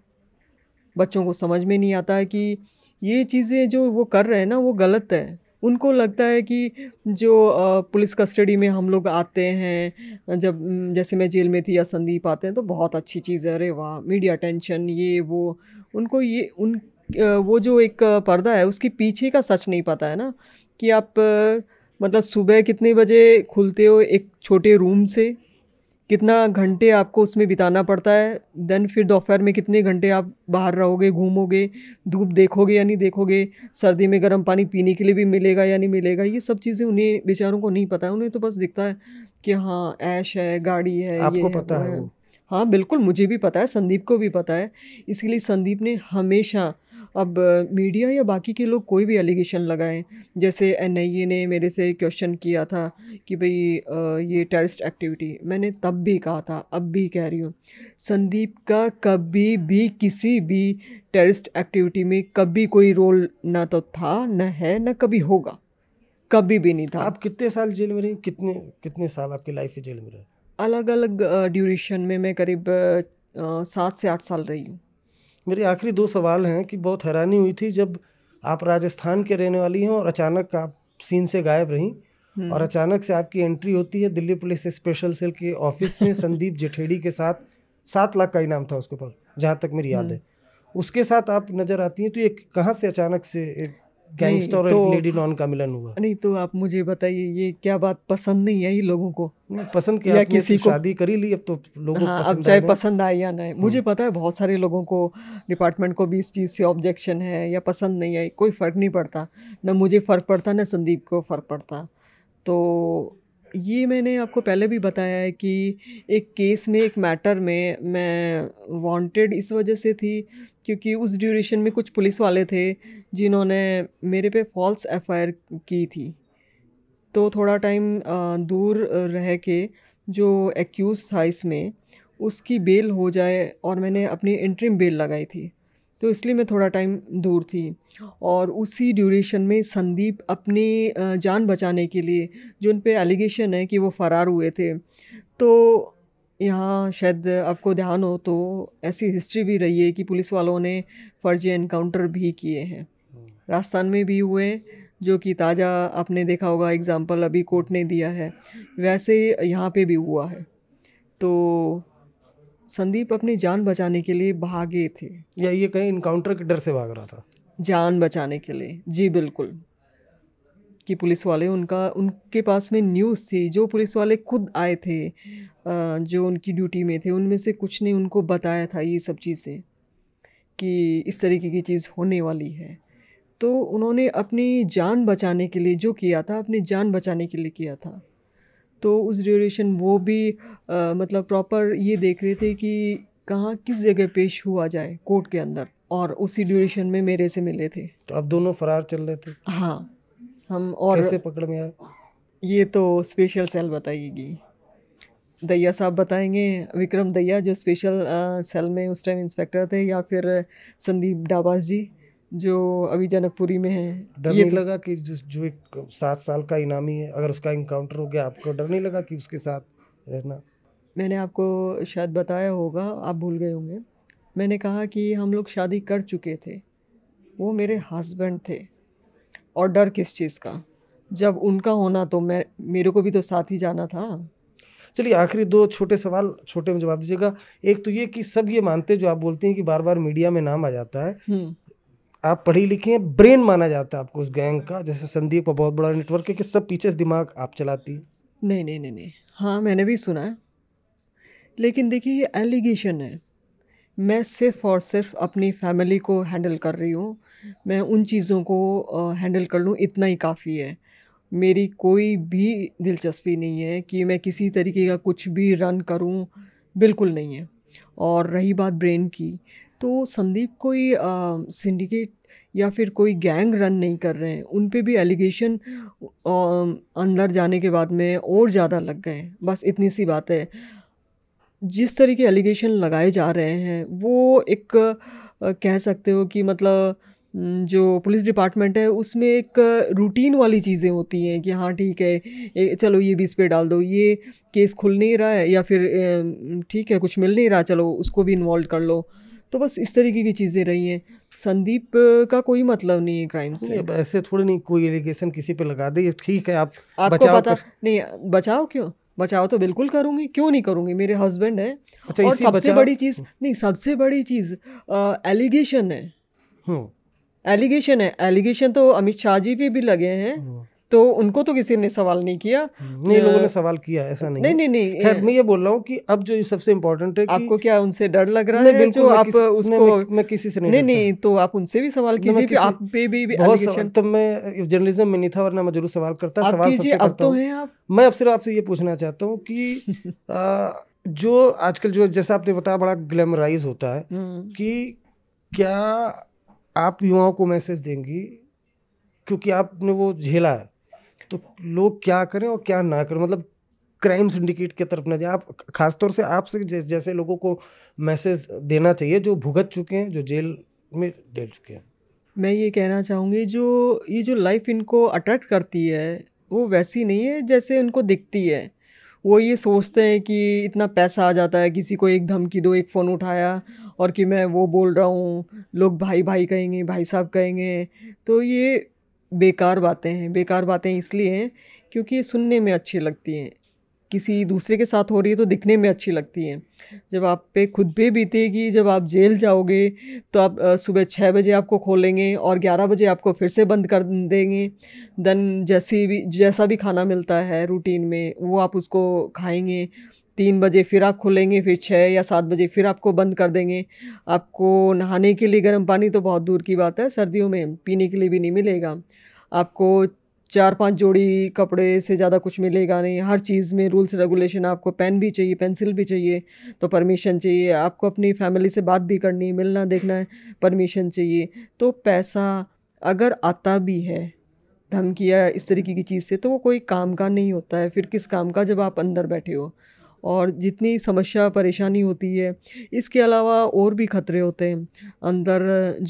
S2: बच्चों को समझ में नहीं आता है कि ये चीज़ें जो वो कर रहे हैं ना वो गलत है उनको लगता है कि जो पुलिस कस्टडी में हम लोग आते हैं जब जैसे मैं जेल में थी या संदीप आते हैं तो बहुत अच्छी चीज़ है अरे वाह मीडिया टेंशन ये वो उनको ये उन वो जो एक पर्दा है उसके पीछे का सच नहीं पता है ना कि आप मतलब सुबह कितने बजे खुलते हो एक छोटे रूम से कितना घंटे आपको उसमें बिताना पड़ता है देन फिर दोपहर में कितने घंटे आप बाहर रहोगे घूमोगे धूप देखोगे या नहीं देखोगे सर्दी में गर्म पानी पीने के लिए भी मिलेगा या नहीं मिलेगा ये सब चीज़ें उन्हें बेचारों को नहीं पता है उन्हें तो बस दिखता है कि हाँ ऐश है गाड़ी है आपको ये पता है, है हाँ बिल्कुल मुझे भी पता है संदीप को भी पता है इसलिए संदीप ने हमेशा अब मीडिया या बाकी के लोग कोई भी एलिगेशन लगाएं जैसे एन ने मेरे से क्वेश्चन किया था कि भाई ये टेररिस्ट एक्टिविटी मैंने तब भी कहा था अब भी कह रही हूँ संदीप का कभी भी किसी भी टेररिस्ट एक्टिविटी में कभी कोई रोल ना तो था ना है ना कभी होगा कभी भी नहीं था आप कितने साल जेल में रहे कितने कितने साल आपकी लाइफ जेल में रहे अलग अलग ड्यूरेशन में मैं करीब सात से आठ साल रही हूँ
S1: मेरे आखिरी दो सवाल हैं कि बहुत हैरानी हुई थी जब आप राजस्थान के रहने वाली हैं और अचानक आप सीन से गायब रहीं हम्म। और अचानक से आपकी एंट्री होती है दिल्ली पुलिस स्पेशल सेल के ऑफिस में संदीप जेठेड़ी के साथ सात लाख का इनाम था उसके ऊपर जहाँ तक मेरी याद हम्म। है उसके साथ आप नज़र आती हैं तो ये कहाँ से अचानक से एक गैंगस्टर और तो, लेडी डॉन का मिलन हुआ
S2: नहीं तो आप मुझे बताइए ये क्या बात पसंद नहीं आई लोगों को पसंद किया या किसी तो को शादी करी ली अब तो लोगों हाँ, अब चाहे पसंद आए या ना मुझे हाँ। पता है बहुत सारे लोगों को डिपार्टमेंट को भी इस चीज़ से ऑब्जेक्शन है या पसंद नहीं आई कोई फ़र्क नहीं पड़ता ना मुझे फ़र्क पड़ता ना संदीप को फ़र्क पड़ता तो ये मैंने आपको पहले भी बताया है कि एक केस में एक मैटर में मैं वांटेड इस वजह से थी क्योंकि उस ड्यूरेशन में कुछ पुलिस वाले थे जिन्होंने मेरे पे फॉल्स एफ की थी तो थोड़ा टाइम दूर रह के जो एक्यूज़ था इसमें उसकी बेल हो जाए और मैंने अपनी इंट्रीम बेल लगाई थी तो इसलिए मैं थोड़ा टाइम दूर थी और उसी ड्यूरेशन में संदीप अपनी जान बचाने के लिए जो उन पर एलिगेशन है कि वो फ़रार हुए थे तो यहाँ शायद आपको ध्यान हो तो ऐसी हिस्ट्री भी रही है कि पुलिस वालों ने फर्जी एनकाउंटर भी किए हैं राजस्थान में भी हुए जो कि ताज़ा आपने देखा होगा एग्ज़ाम्पल अभी कोर्ट ने दिया है वैसे यहाँ पे भी हुआ है तो संदीप अपनी जान बचाने के लिए भागे थे या ये कहीं इनकाउंटर के डर से भाग रहा था जान बचाने के लिए जी बिल्कुल कि पुलिस वाले उनका उनके पास में न्यूज़ थी जो पुलिस वाले खुद आए थे जो उनकी ड्यूटी में थे उनमें से कुछ ने उनको बताया था ये सब चीज़ें कि इस तरीके की चीज़ होने वाली है तो उन्होंने अपनी जान बचाने के लिए जो किया था अपनी जान बचाने के लिए किया था तो उस ड्यूरेशन वो भी आ, मतलब प्रॉपर ये देख रहे थे कि कहाँ किस जगह पेश हुआ जाए कोर्ट के अंदर और उसी ड्यूरेशन में मेरे से मिले थे तो अब दोनों फरार चल रहे थे हाँ हम और कैसे पकड़ में आए ये तो स्पेशल सेल बताएगी दैया साहब बताएंगे विक्रम दैया जो स्पेशल आ, सेल में उस टाइम इंस्पेक्टर थे या फिर संदीप डाबास जी जो अभी जनकपुरी में है डर नहीं तो- लगा
S1: कि जिस जो एक सात साल का इनामी है अगर उसका इनकाउंटर हो गया आपको डर नहीं लगा कि उसके साथ रहना
S2: मैंने आपको शायद बताया होगा आप भूल गए होंगे मैंने कहा कि हम लोग शादी कर चुके थे वो मेरे हस्बैंड थे और डर किस चीज़ का जब उनका होना तो मैं मेरे को भी तो साथ ही जाना था चलिए आखिरी
S1: दो छोटे सवाल छोटे में जवाब दीजिएगा एक तो ये कि सब ये मानते जो आप बोलती हैं कि बार बार मीडिया में नाम आ जाता है हम्म। आप पढ़ी लिखी हैं ब्रेन माना जाता है आपको उस गैंग का जैसे संदीप का बहुत बड़ा नेटवर्क है कि सब पीछे से दिमाग आप चलाती
S2: नहीं नहीं नहीं नहीं हाँ मैंने भी सुना है लेकिन देखिए ये एलिगेशन है मैं सिर्फ और सिर्फ अपनी फैमिली को हैंडल कर रही हूँ मैं उन चीज़ों को हैंडल कर लूँ इतना ही काफ़ी है मेरी कोई भी दिलचस्पी नहीं है कि मैं किसी तरीके का कुछ भी रन करूँ बिल्कुल नहीं है और रही बात ब्रेन की तो संदीप कोई सिंडिकेट या फिर कोई गैंग रन नहीं कर रहे हैं उन पे भी एलिगेशन अंदर जाने के बाद में और ज़्यादा लग गए हैं बस इतनी सी बात है जिस तरह के एलिगेशन लगाए जा रहे हैं वो एक कह सकते हो कि मतलब जो पुलिस डिपार्टमेंट है उसमें एक रूटीन वाली चीज़ें होती हैं कि हाँ ठीक है चलो ये बीस पे डाल दो ये केस खुल नहीं रहा है या फिर ठीक है कुछ मिल नहीं रहा चलो उसको भी इन्वॉल्व कर लो तो बस इस तरीके की चीज़ें रही हैं संदीप का कोई मतलब नहीं है क्राइम से अब ऐसे थोड़ी नहीं कोई एलिगेशन किसी पे लगा दे ठीक है आप आपको बचाओ पता कर... तो। नहीं बचाओ क्यों बचाओ तो बिल्कुल करूँगी क्यों नहीं करूँगी मेरे हस्बैंड है अच्छा, और सबसे बड़ी चीज़ नहीं सबसे बड़ी चीज़ एलिगेशन है एलिगेशन हम्म। है एलिगेशन तो अमित शाह जी पे भी लगे हैं हम्म। तो उनको तो किसी ने सवाल नहीं किया नहीं लोगों ने सवाल
S1: किया ऐसा नहीं नहीं नहीं, नहीं खैर मैं ये बोल रहा हूँ कि अब जो सबसे इम्पोर्टेंट है कि आपको क्या उनसे डर लग रहा है जो आप उसको मैं मैं
S2: किसी से नहीं नहीं नहीं तो आप उनसे भी सवाल कीजिए आप पे भी तब मैं जर्नलिज्म में नहीं
S1: था वरना मैं जरूर सवाल करता सवाल सबसे करता तो हैं मैं अब सिर्फ आपसे ये पूछना चाहता हूँ कि जो आजकल जो जैसा आपने बताया बड़ा ग्लैमराइज होता है हम्म। कि क्या आप युवाओं को मैसेज देंगी क्योंकि आपने वो झेला है तो लोग क्या करें और क्या ना करें मतलब क्राइम सिंडिकेट की तरफ ना जाए आप खासतौर से आपसे जैसे लोगों को मैसेज देना चाहिए जो भुगत चुके हैं जो जेल में डेल चुके हैं
S2: मैं ये कहना चाहूँगी जो ये जो लाइफ इनको अट्रैक्ट करती है वो वैसी नहीं है जैसे उनको दिखती है वो ये सोचते हैं कि इतना पैसा आ जाता है किसी को एक धमकी दो एक फ़ोन उठाया और कि मैं वो बोल रहा हूँ लोग भाई भाई कहेंगे भाई साहब कहेंगे तो ये बेकार बातें हैं बेकार बातें इसलिए हैं क्योंकि सुनने में अच्छी लगती हैं किसी दूसरे के साथ हो रही है तो दिखने में अच्छी लगती हैं जब आप पे खुद पे बीतेगी जब आप जेल जाओगे तो आप सुबह छः बजे आपको खोलेंगे और ग्यारह बजे आपको फिर से बंद कर देंगे देन जैसी भी जैसा भी खाना मिलता है रूटीन में वो आप उसको खाएंगे तीन बजे फिर आप खोलेंगे फिर छः या सात बजे फिर आपको बंद कर देंगे आपको नहाने के लिए गर्म पानी तो बहुत दूर की बात है सर्दियों में पीने के लिए भी नहीं मिलेगा आपको चार पांच जोड़ी कपड़े से ज़्यादा कुछ मिलेगा नहीं हर चीज़ में रूल्स रेगुलेशन आपको पेन भी चाहिए पेंसिल भी चाहिए तो परमिशन चाहिए आपको अपनी फैमिली से बात भी करनी है मिलना देखना है परमिशन चाहिए तो पैसा अगर आता भी है धमकी या इस तरीके की चीज़ से तो वो कोई काम का नहीं होता है फिर किस काम का जब आप अंदर बैठे हो और जितनी समस्या परेशानी होती है इसके अलावा और भी ख़तरे होते हैं अंदर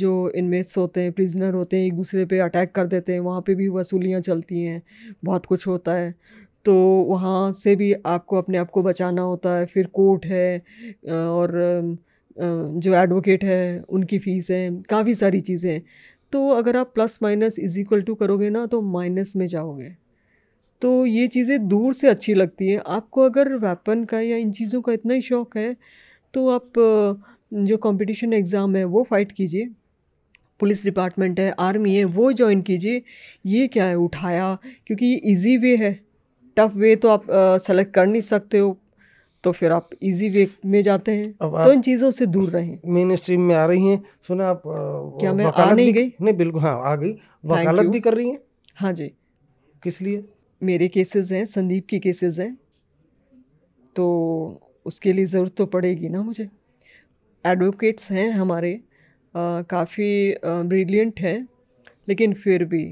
S2: जो इनमेट्स होते हैं प्रिजनर होते हैं एक दूसरे पे अटैक कर देते हैं वहाँ पे भी वसूलियाँ चलती हैं बहुत कुछ होता है तो वहाँ से भी आपको अपने आप को बचाना होता है फिर कोर्ट है और जो एडवोकेट है उनकी फ़ीस है काफ़ी सारी चीज़ें तो अगर आप plus minus is equal to करोगे ना तो माइनस में जाओगे तो ये चीज़ें दूर से अच्छी लगती हैं आपको अगर वेपन का या इन चीज़ों का इतना ही शौक़ है तो आप जो कंपटीशन एग्ज़ाम है वो फाइट कीजिए पुलिस डिपार्टमेंट है आर्मी है वो ज्वाइन कीजिए ये क्या है उठाया क्योंकि ये ईजी वे है टफ वे तो आप सेलेक्ट कर नहीं सकते हो तो फिर आप इजी वे में जाते हैं तो इन
S1: चीज़ों से दूर रहें मेन स्ट्रीम में आ रही हैं सुना आप क्या मैं आ नहीं गई नहीं बिल्कुल हाँ आ गई
S2: वकालत भी कर रही हैं हाँ जी किस लिए मेरे केसेस हैं संदीप की केसेस हैं तो उसके लिए ज़रूरत तो पड़ेगी ना मुझे एडवोकेट्स हैं हमारे काफ़ी ब्रिलियंट हैं लेकिन फिर भी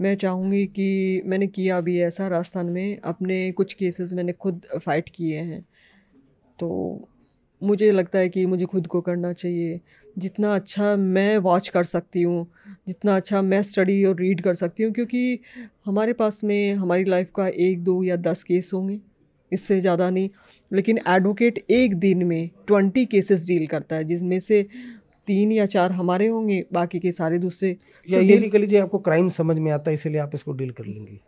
S2: मैं चाहूँगी कि मैंने किया भी ऐसा राजस्थान में अपने कुछ केसेस मैंने खुद फाइट किए हैं तो मुझे लगता है कि मुझे खुद को करना चाहिए जितना अच्छा मैं वॉच कर सकती हूँ जितना अच्छा मैं स्टडी और रीड कर सकती हूँ क्योंकि हमारे पास में हमारी लाइफ का एक दो या दस केस होंगे इससे ज़्यादा नहीं लेकिन एडवोकेट एक दिन में ट्वेंटी केसेस डील करता है जिसमें से तीन या चार हमारे होंगे बाकी के सारे दूसरे या तो ये निकल लीजिए
S1: आपको क्राइम समझ में आता है इसीलिए आप इसको डील कर लेंगे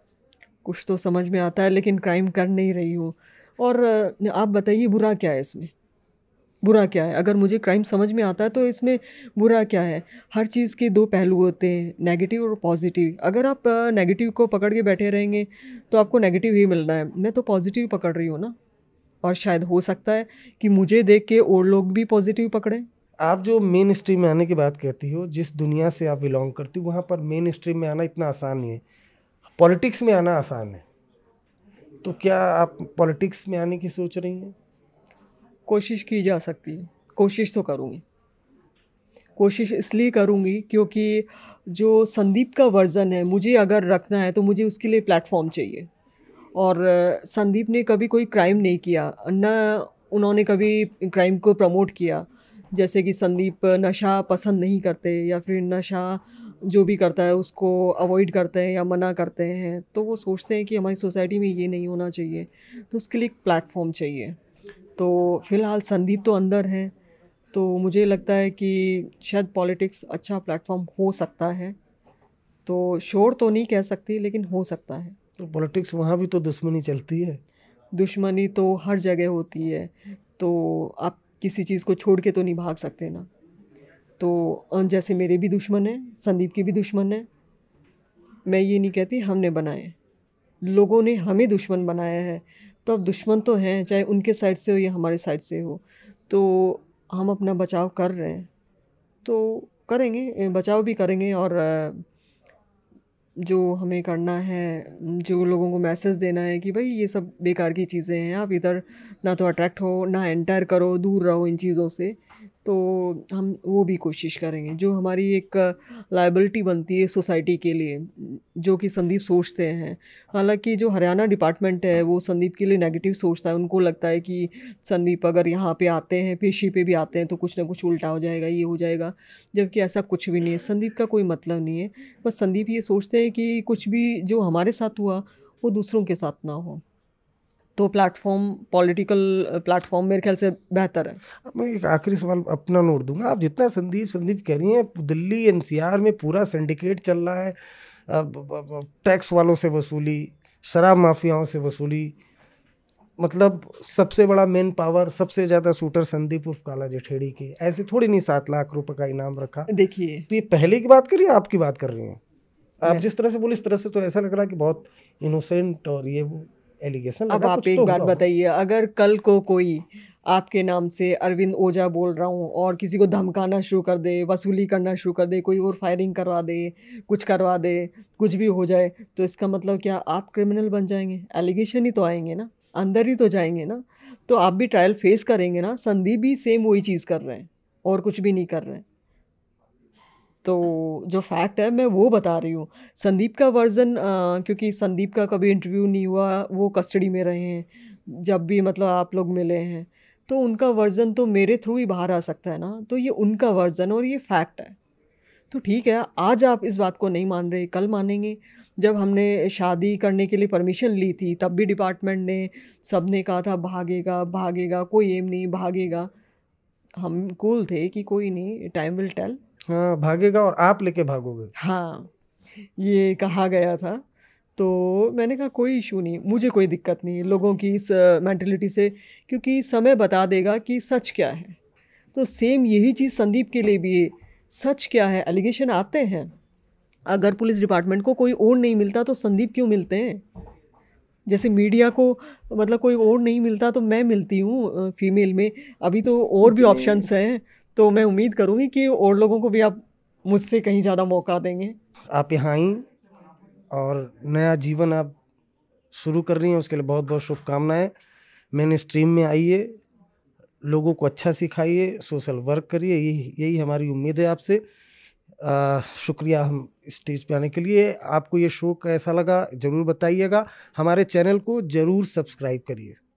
S2: कुछ तो समझ में आता है लेकिन क्राइम कर नहीं रही हूँ और आप बताइए बुरा क्या है इसमें बुरा क्या है अगर मुझे क्राइम समझ में आता है तो इसमें बुरा क्या है हर चीज़ के दो पहलू होते हैं नेगेटिव और पॉजिटिव अगर आप नेगेटिव को पकड़ के बैठे रहेंगे तो आपको नेगेटिव ही मिलना है मैं तो पॉजिटिव पकड़ रही हूँ ना और शायद हो सकता है कि मुझे देख के और लोग भी पॉजिटिव पकड़ें आप जो मेन स्ट्रीम में आने
S1: की बात करती हो जिस दुनिया से आप बिलोंग करती हो वहाँ पर मेन स्ट्रीम में आना इतना आसान नहीं है पॉलिटिक्स में आना आसान है तो क्या आप पॉलिटिक्स में आने की सोच रही हैं
S2: कोशिश की जा सकती है कोशिश तो करूँगी कोशिश इसलिए करूँगी क्योंकि जो संदीप का वर्ज़न है मुझे अगर रखना है तो मुझे उसके लिए प्लेटफॉर्म चाहिए और संदीप ने कभी कोई क्राइम नहीं किया न उन्होंने कभी क्राइम को प्रमोट किया जैसे कि संदीप नशा पसंद नहीं करते या फिर नशा जो भी करता है उसको अवॉइड करते हैं या मना करते हैं तो वो सोचते हैं कि हमारी सोसाइटी में ये नहीं होना चाहिए तो उसके लिए एक प्लेटफॉर्म चाहिए तो फ़िलहाल संदीप तो अंदर है तो मुझे लगता है कि शायद पॉलिटिक्स अच्छा प्लेटफॉर्म हो सकता है तो शोर तो नहीं कह सकती लेकिन हो सकता है तो पॉलिटिक्स वहाँ भी तो दुश्मनी चलती है दुश्मनी तो हर जगह होती है तो आप किसी चीज़ को छोड़ के तो नहीं भाग सकते ना तो अं, जैसे मेरे भी दुश्मन हैं संदीप के भी दुश्मन हैं मैं ये नहीं कहती हमने बनाए लोगों ने हमें दुश्मन बनाया है तो अब दुश्मन तो हैं चाहे उनके साइड से हो या हमारे साइड से हो तो हम अपना बचाव कर रहे हैं तो करेंगे बचाव भी करेंगे और जो हमें करना है जो लोगों को मैसेज देना है कि भाई ये सब बेकार की चीज़ें हैं आप इधर ना तो अट्रैक्ट हो ना एंटर करो दूर रहो इन चीज़ों से तो हम वो भी कोशिश करेंगे जो हमारी एक लाइबिलिटी बनती है सोसाइटी के लिए जो कि संदीप सोचते हैं हालांकि जो हरियाणा डिपार्टमेंट है वो संदीप के लिए नेगेटिव सोचता है उनको लगता है कि संदीप अगर यहाँ पे आते हैं पेशी पे भी आते हैं तो कुछ ना कुछ उल्टा हो जाएगा ये हो जाएगा जबकि ऐसा कुछ भी नहीं है संदीप का कोई मतलब नहीं है बस संदीप ये सोचते हैं कि कुछ भी जो हमारे साथ हुआ वो दूसरों के साथ ना हो तो प्लेटफॉर्म पॉलिटिकल प्लेटफॉर्म मेरे ख्याल से बेहतर है
S1: मैं एक आखिरी सवाल अपना नोट दूंगा आप जितना संदीप संदीप कह रही हैं दिल्ली एनसीआर में पूरा सिंडिकेट चल रहा है टैक्स वालों से वसूली शराब माफियाओं से वसूली मतलब सबसे बड़ा मेन पावर सबसे ज़्यादा शूटर संदीप उर्फ काला जेठेड़ी के ऐसे थोड़ी नहीं सात लाख रुपए का इनाम रखा देखिए तो ये पहले की बात कर रही है आपकी बात कर रही हैं आप जिस तरह से बोली इस तरह से तो ऐसा लग रहा है कि बहुत इनोसेंट और ये वो एलिगेशन अब आप एक तो बात
S2: बताइए अगर कल को कोई आपके नाम से अरविंद ओझा बोल रहा हूँ और किसी को धमकाना शुरू कर दे वसूली करना शुरू कर दे कोई और फायरिंग करवा दे कुछ करवा दे कुछ भी हो जाए तो इसका मतलब क्या आप क्रिमिनल बन जाएंगे एलिगेशन ही तो आएंगे ना अंदर ही तो जाएंगे ना तो आप भी ट्रायल फेस करेंगे ना संदीप भी सेम वही चीज़ कर रहे हैं और कुछ भी नहीं कर रहे हैं तो जो फैक्ट है मैं वो बता रही हूँ संदीप का वर्जन क्योंकि संदीप का कभी इंटरव्यू नहीं हुआ वो कस्टडी में रहे हैं जब भी मतलब आप लोग मिले हैं तो उनका वर्जन तो मेरे थ्रू ही बाहर आ सकता है ना तो ये उनका वर्जन और ये फैक्ट है तो ठीक है आज आप इस बात को नहीं मान रहे कल मानेंगे जब हमने शादी करने के लिए परमिशन ली थी तब भी डिपार्टमेंट ने सब ने कहा था भागेगा भागेगा कोई एम नहीं भागेगा हम कूल थे कि कोई नहीं टाइम विल टेल
S1: हाँ, भागेगा और आप लेके भागोगे
S2: हाँ ये कहा गया था तो मैंने कहा कोई इशू नहीं मुझे कोई दिक्कत नहीं लोगों की इस मैंटेलिटी से क्योंकि समय बता देगा कि सच क्या है तो सेम यही चीज़ संदीप के लिए भी है सच क्या है एलिगेशन आते हैं अगर पुलिस डिपार्टमेंट को कोई ओर नहीं मिलता तो संदीप क्यों मिलते हैं जैसे मीडिया को मतलब कोई ओढ़ नहीं मिलता तो मैं मिलती हूँ फीमेल में अभी तो और भी ऑप्शंस हैं तो मैं उम्मीद करूँगी कि और लोगों को भी आप मुझसे कहीं ज़्यादा मौका देंगे
S1: आप यहाँ आई और नया जीवन आप शुरू कर रही हैं उसके लिए बहुत बहुत शुभकामनाएं मैंने स्ट्रीम में आइए लोगों को अच्छा सिखाइए सोशल वर्क करिए यही यही हमारी उम्मीद है आपसे शुक्रिया हम स्टेज पे आने के लिए आपको ये शो कैसा लगा ज़रूर बताइएगा हमारे चैनल को ज़रूर सब्सक्राइब करिए